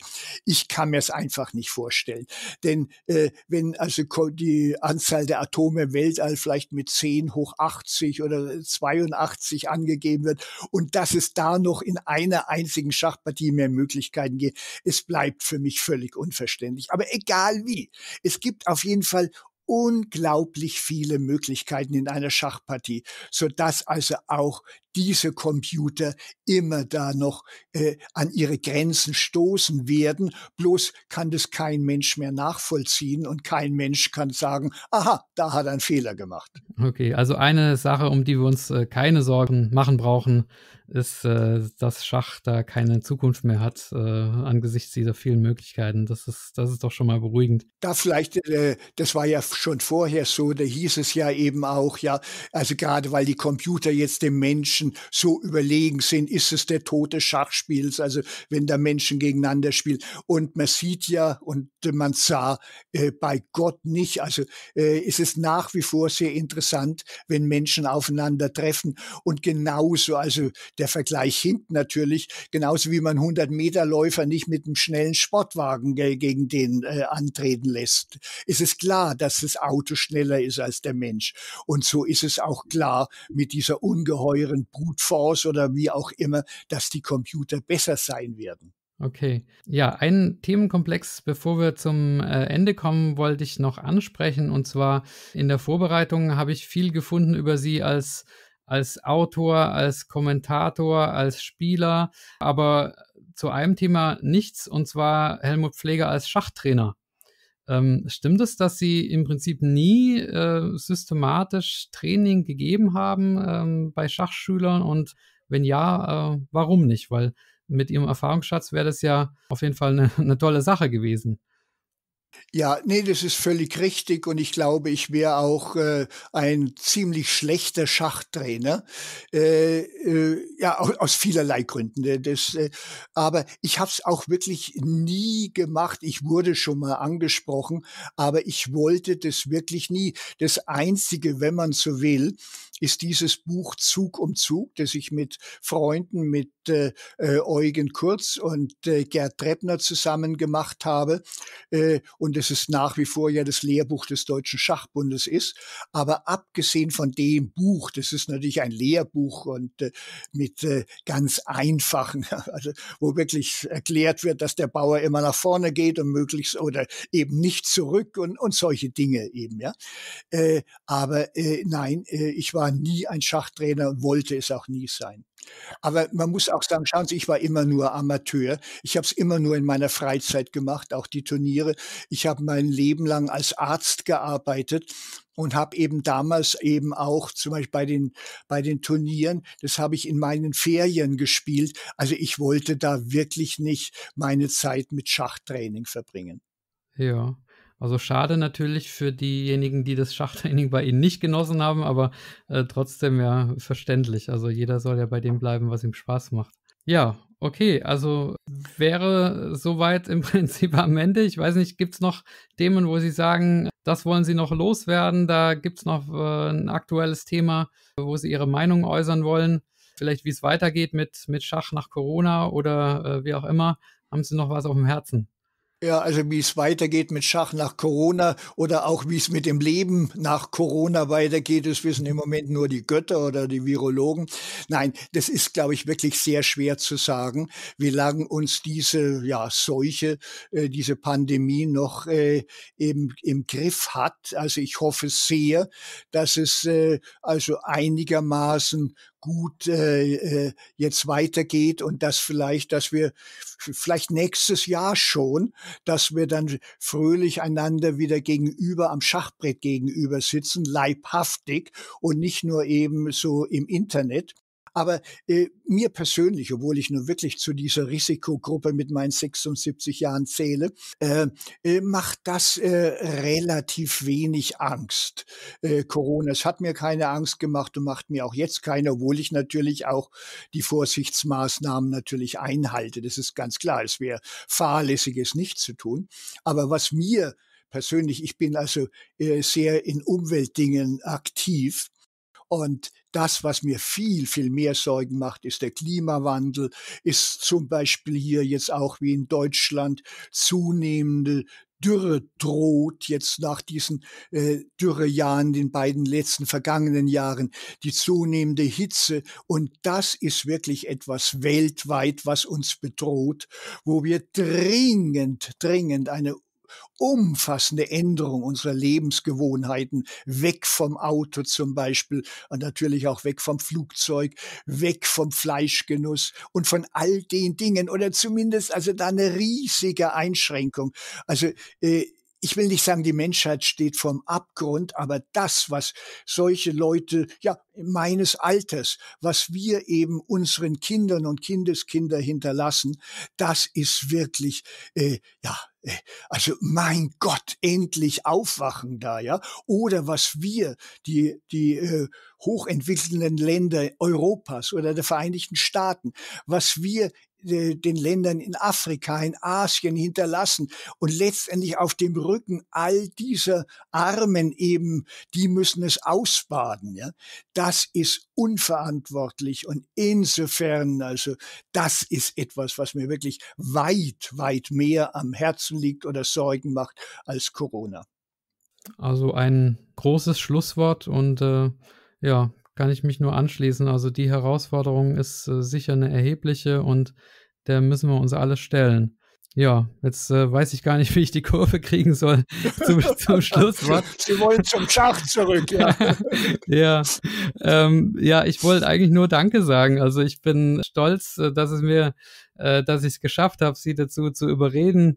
Ich kann mir es einfach nicht vorstellen. Denn äh, wenn also die Anzahl der Atome im Weltall vielleicht mit 10 hoch 80 oder 82 angeht, gegeben wird und dass es da noch in einer einzigen Schachpartie mehr Möglichkeiten gibt. Es bleibt für mich völlig unverständlich. Aber egal wie, es gibt auf jeden Fall unglaublich viele Möglichkeiten in einer Schachpartie, so dass also auch diese Computer immer da noch äh, an ihre Grenzen stoßen werden. Bloß kann das kein Mensch mehr nachvollziehen und kein Mensch kann sagen, aha, da hat er einen Fehler gemacht. Okay, also eine Sache, um die wir uns äh, keine Sorgen machen brauchen, ist, äh, dass Schach da keine Zukunft mehr hat äh, angesichts dieser vielen Möglichkeiten. Das ist, das ist doch schon mal beruhigend. Da vielleicht, äh, das war ja schon vorher so, da hieß es ja eben auch, ja, also gerade weil die Computer jetzt dem Menschen Menschen so überlegen sind? Ist es der Tod des Schachspiels, also wenn da Menschen gegeneinander spielen? Und man sieht ja und man sah äh, bei Gott nicht. Also äh, ist es nach wie vor sehr interessant, wenn Menschen aufeinandertreffen. Und genauso, also der Vergleich hinten natürlich, genauso wie man 100-Meter-Läufer nicht mit einem schnellen Sportwagen gegen den äh, antreten lässt. ist Es klar, dass das Auto schneller ist als der Mensch. Und so ist es auch klar mit dieser ungeheuren Brute Force oder wie auch immer, dass die Computer besser sein werden. Okay. Ja, einen Themenkomplex, bevor wir zum äh, Ende kommen, wollte ich noch ansprechen. Und zwar in der Vorbereitung habe ich viel gefunden über Sie als, als Autor, als Kommentator, als Spieler, aber zu einem Thema nichts, und zwar Helmut Pfleger als Schachtrainer. Ähm, stimmt es, dass Sie im Prinzip nie äh, systematisch Training gegeben haben ähm, bei Schachschülern? Und wenn ja, äh, warum nicht? Weil mit Ihrem Erfahrungsschatz wäre das ja auf jeden Fall eine, *laughs* eine tolle Sache gewesen. Ja, nee, das ist völlig richtig und ich glaube, ich wäre auch äh, ein ziemlich schlechter Schachtrainer. Äh, äh, ja, aus, vielerlei Gründen. Äh, das, äh, aber ich habe es auch wirklich nie gemacht. Ich wurde schon mal angesprochen, aber ich wollte das wirklich nie. Das Einzige, wenn man so will, ist dieses Buch Zug um Zug, das ich mit Freunden, mit äh, äh, Eugen Kurz und äh, Gerd Treppner zusammen gemacht habe. Äh, und es ist nach wie vor ja das Lehrbuch des Deutschen Schachbundes ist. Aber abgesehen von dem Buch, das ist natürlich ein Lehrbuch und äh, mit äh, ganz einfachen, *laughs* also wo wirklich erklärt wird, dass der Bauer immer nach vorne geht und möglichst oder eben nicht zurück und, und solche Dinge eben, ja. Äh, aber äh, nein, äh, ich war war nie ein Schachtrainer wollte es auch nie sein. Aber man muss auch sagen, schauen Sie, ich war immer nur Amateur. Ich habe es immer nur in meiner Freizeit gemacht, auch die Turniere. Ich habe mein Leben lang als Arzt gearbeitet und habe eben damals eben auch zum Beispiel bei den bei den Turnieren, das habe ich in meinen Ferien gespielt. Also ich wollte da wirklich nicht meine Zeit mit Schachtraining verbringen. Ja. Also schade natürlich für diejenigen, die das Schachtraining bei Ihnen nicht genossen haben, aber äh, trotzdem ja verständlich. Also jeder soll ja bei dem bleiben, was ihm Spaß macht. Ja, okay, also wäre soweit im *laughs* Prinzip am Ende. Ich weiß nicht, gibt es noch Themen, wo Sie sagen, das wollen Sie noch loswerden? Da gibt es noch äh, ein aktuelles Thema, wo Sie Ihre Meinung äußern wollen. Vielleicht, wie es weitergeht mit, mit Schach nach Corona oder äh, wie auch immer. Haben Sie noch was auf dem Herzen? Ja, also wie es weitergeht mit Schach nach Corona oder auch wie es mit dem Leben nach Corona weitergeht, das wissen im Moment nur die Götter oder die Virologen. Nein, das ist, glaube ich, wirklich sehr schwer zu sagen, wie lange uns diese ja, Seuche, äh, diese Pandemie noch äh, im, im Griff hat. Also ich hoffe sehr, dass es äh, also einigermaßen gut äh, äh, jetzt weitergeht und dass vielleicht, dass wir vielleicht nächstes Jahr schon, dass wir dann fröhlich einander wieder gegenüber am Schachbrett gegenüber sitzen, leibhaftig und nicht nur eben so im Internet. Aber äh, mir persönlich, obwohl ich nun wirklich zu dieser Risikogruppe mit meinen 76 Jahren zähle, äh, äh, macht das äh, relativ wenig Angst. Äh, Corona, es hat mir keine Angst gemacht und macht mir auch jetzt keine, obwohl ich natürlich auch die Vorsichtsmaßnahmen natürlich einhalte. Das ist ganz klar. Es wäre fahrlässig, es nicht zu tun. Aber was mir persönlich, ich bin also äh, sehr in Umweltdingen aktiv. Und das, was mir viel, viel mehr Sorgen macht, ist der Klimawandel, ist zum Beispiel hier jetzt auch wie in Deutschland zunehmende Dürre droht jetzt nach diesen äh, Dürrejahren, den beiden letzten vergangenen Jahren, die zunehmende Hitze. Und das ist wirklich etwas weltweit, was uns bedroht, wo wir dringend, dringend eine umfassende Änderung unserer Lebensgewohnheiten, weg vom Auto zum Beispiel und natürlich auch weg vom Flugzeug, weg vom Fleischgenuss und von all den Dingen oder zumindest also da eine riesige Einschränkung. Also äh, ich will nicht sagen, die Menschheit steht vorm Abgrund, aber das, was solche Leute, ja, meines Alters, was wir eben unseren Kindern und Kindeskinder hinterlassen, das ist wirklich, äh, ja, äh, also mein Gott, endlich aufwachen da, ja. Oder was wir, die, die äh, hochentwickelten Länder Europas oder der Vereinigten Staaten, was wir äh, den Ländern in Afrika, in Asien hinterlassen und letztendlich auf dem Rücken all dieser Armen eben, die müssen es ausbaden. Ja? Das ist unverantwortlich und insofern, also das ist etwas, was mir wirklich weit, weit mehr am Herzen liegt oder Sorgen macht als Corona. Also ein großes Schlusswort und äh, ja, kann ich mich nur anschließen. Also die Herausforderung ist äh, sicher eine erhebliche und der müssen wir uns alle stellen. Ja, jetzt äh, weiß ich gar nicht, *laughs* wie ich die Kurve kriegen soll *laughs* zum, zum Schlusswort. Sie wollen zum Schach zurück, ja. *laughs* ja, ähm, ja, ich wollte eigentlich nur Danke sagen. Also ich bin stolz, äh, dass es mir äh, dass ich es geschafft habe, sie dazu zu überreden.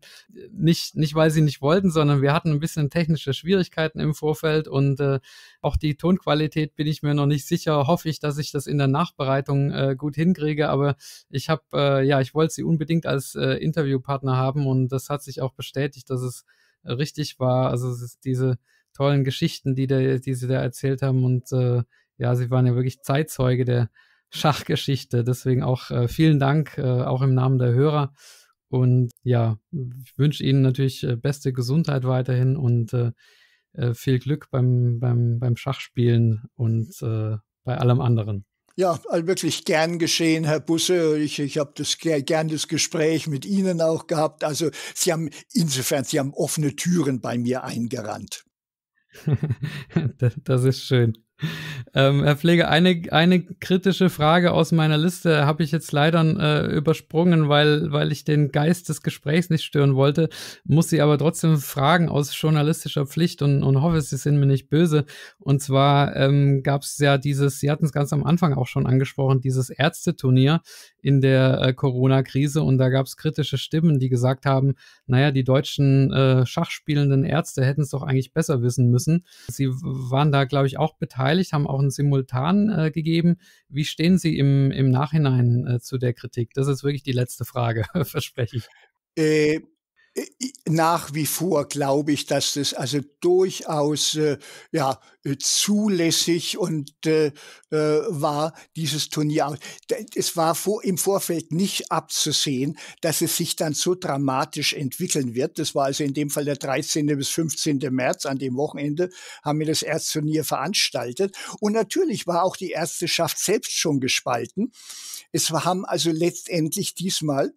Nicht, nicht, weil sie nicht wollten, sondern wir hatten ein bisschen technische Schwierigkeiten im Vorfeld und äh, auch die Tonqualität bin ich mir noch nicht sicher. Hoffe ich, dass ich das in der Nachbereitung äh, gut hinkriege, aber ich habe, äh, ja, ich wollte sie unbedingt als äh, Interviewpartner haben und das hat sich auch bestätigt, dass es richtig war. Also es ist diese tollen Geschichten, die, der, die sie da erzählt haben und äh, ja, sie waren ja wirklich Zeitzeuge der, Schachgeschichte. Deswegen auch äh, vielen Dank, äh, auch im Namen der Hörer. Und ja, ich wünsche Ihnen natürlich äh, beste Gesundheit weiterhin und äh, äh, viel Glück beim, beim, beim Schachspielen und bei allem anderen. Ja, also wirklich gern geschehen, Herr Busse. Ich, ich habe das gern das Gespräch mit Ihnen auch gehabt. Also Sie haben insofern, Sie haben offene Türen bei mir eingerannt. *laughs* das ist schön. *laughs* Ähm, Herr Pflege, eine, eine kritische Frage aus meiner Liste habe ich jetzt leider äh, übersprungen, weil, weil ich den Geist des Gesprächs nicht stören wollte, muss sie aber trotzdem fragen aus journalistischer Pflicht und, und hoffe, Sie sind mir nicht böse. Und zwar ähm, gab es ja dieses, Sie hatten es ganz am Anfang auch schon angesprochen, dieses Ärzteturnier in der äh, Corona-Krise und da gab es kritische Stimmen, die gesagt haben, naja, die deutschen äh, schachspielenden Ärzte hätten es doch eigentlich besser wissen müssen. Sie waren da, glaube ich, auch beteiligt, haben auch einen Simultan äh, gegeben. Wie stehen Sie im, im Nachhinein äh, zu der Kritik? Das ist wirklich die letzte Frage, *laughs* verspreche ich. Äh, nach wie vor glaube ich, dass das also durchaus äh, ja äh, zulässig und äh, äh, war dieses Turnier. Es war vor, im Vorfeld nicht abzusehen, dass es sich dann so dramatisch entwickeln wird. Das war also in dem Fall der 13. bis 15. März an dem Wochenende haben wir das Erzturnier veranstaltet und natürlich war auch die Ärzteschaft selbst schon gespalten. Es haben also letztendlich diesmal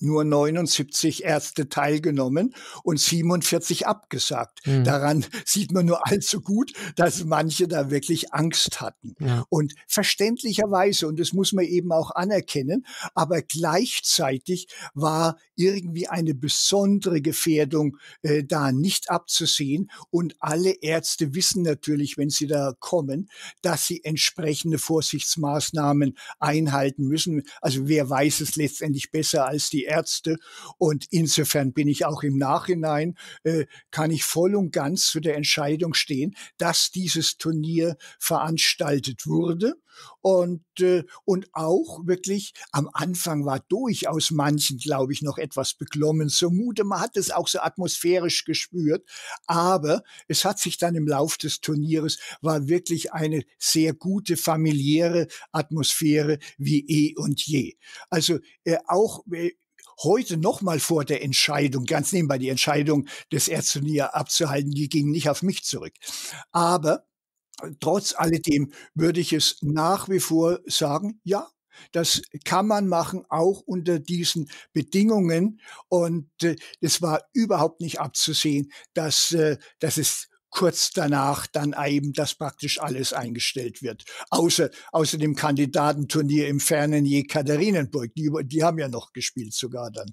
nur 79 Ärzte teilgenommen und 47 abgesagt. Mhm. Daran sieht man nur allzu gut, dass manche da wirklich Angst hatten. Ja. Und verständlicherweise, und das muss man eben auch anerkennen, aber gleichzeitig war irgendwie eine besondere Gefährdung äh, da nicht abzusehen. Und alle Ärzte wissen natürlich, wenn sie da kommen, dass sie entsprechende Vorsichtsmaßnahmen einhalten müssen. Also wer weiß es letztendlich besser als die Ärzte. Und insofern bin ich auch im Nachhinein, äh, kann ich voll und ganz zu der Entscheidung stehen, dass dieses Turnier veranstaltet wurde. Und, äh, und auch wirklich am Anfang war durchaus manchen, glaube ich, noch etwas beklommen. Zumute, man hat es auch so atmosphärisch gespürt. Aber es hat sich dann im Lauf des Turnieres war wirklich eine sehr gute familiäre Atmosphäre wie eh und je. Also äh, auch äh, heute nochmal vor der Entscheidung, ganz nebenbei die Entscheidung des Erzturnier abzuhalten, die ging nicht auf mich zurück. Aber äh, trotz alledem würde ich es nach wie vor sagen, ja, das kann man machen, auch unter diesen Bedingungen. Und äh, es war überhaupt nicht abzusehen, dass, äh, dass es kurz danach dann eben, dass praktisch alles eingestellt wird. Außer, außer dem Kandidatenturnier im fernen Jekaterinenburg. Die, die haben ja noch gespielt sogar dann.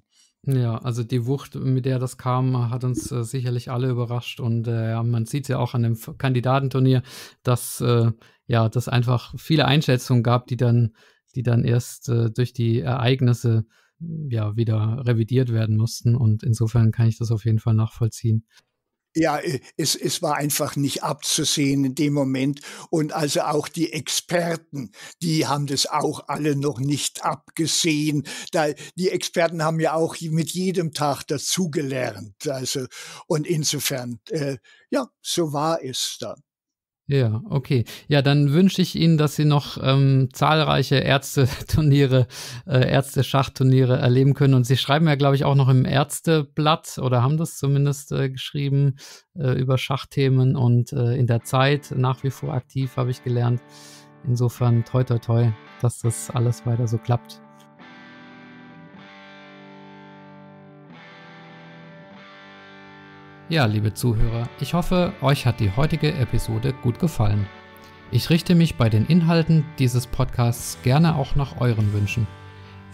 Ja, also die Wucht, mit der das kam, hat uns äh, sicherlich alle überrascht. Und äh, man sieht ja auch an dem Kandidatenturnier, dass äh, ja, dass einfach viele Einschätzungen gab, die dann, die dann erst äh, durch die Ereignisse ja wieder revidiert werden mussten. Und insofern kann ich das auf jeden Fall nachvollziehen. Ja, äh, es, es war einfach nicht abzusehen in dem Moment. Und also auch die Experten, die haben das auch alle noch nicht abgesehen. Da, die Experten haben ja auch mit jedem Tag dazugelernt. Also, und insofern, äh, ja, so war es dann. Ja, okay. Ja, dann wünsche ich Ihnen, dass Sie noch ähm, zahlreiche Ärzte-Turniere, *laughs* äh, Ärzte-Schachturniere erleben können. Und Sie schreiben ja, glaube ich, auch noch im Ärzteblatt oder haben das zumindest äh, geschrieben äh, über Schachthemen und äh, in der Zeit nach wie vor aktiv, habe ich gelernt. Insofern toi toi toi, dass das alles weiter so klappt. Ja, liebe Zuhörer, ich hoffe, euch hat die heutige Episode gut gefallen. Ich richte mich bei den Inhalten dieses Podcasts gerne auch nach euren Wünschen.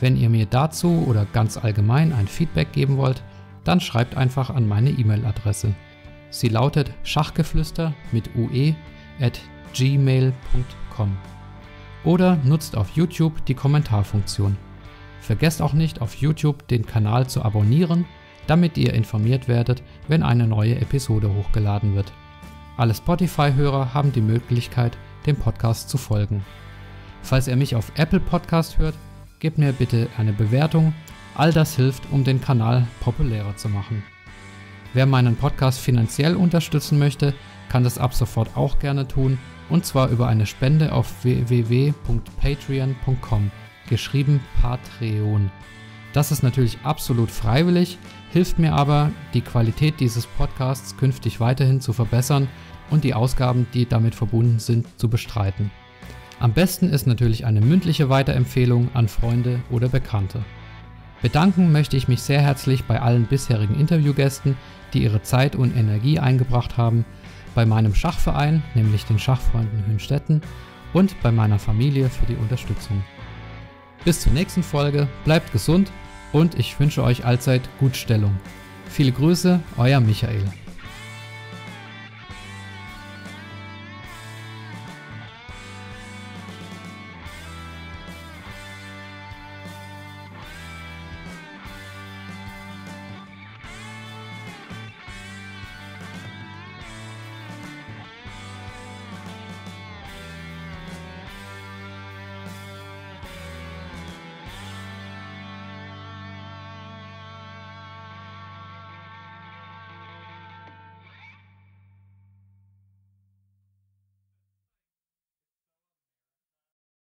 Wenn ihr mir dazu oder ganz allgemein ein Feedback geben wollt, dann schreibt einfach an meine E-Mail-Adresse. Sie lautet schachgeflüster mit ue at gmail.com oder nutzt auf YouTube die Kommentarfunktion. Vergesst auch nicht, auf YouTube den Kanal zu abonnieren damit ihr informiert werdet, wenn eine neue Episode hochgeladen wird. Alle Spotify-Hörer haben die Möglichkeit, dem Podcast zu folgen. Falls ihr mich auf Apple Podcast hört, gebt mir bitte eine Bewertung. All das hilft, um den Kanal populärer zu machen. Wer meinen Podcast finanziell unterstützen möchte, kann das ab sofort auch gerne tun, und zwar über eine Spende auf www.patreon.com, geschrieben Patreon. Das ist natürlich absolut freiwillig, hilft mir aber, die Qualität dieses Podcasts künftig weiterhin zu verbessern und die Ausgaben, die damit verbunden sind, zu bestreiten. Am besten ist natürlich eine mündliche Weiterempfehlung an Freunde oder Bekannte. Bedanken möchte ich mich sehr herzlich bei allen bisherigen Interviewgästen, die ihre Zeit und Energie eingebracht haben, bei meinem Schachverein, nämlich den Schachfreunden Hünstetten, und bei meiner Familie für die Unterstützung. Bis zur nächsten Folge, bleibt gesund und ich wünsche euch allzeit Gutstellung. Viele Grüße, euer Michael.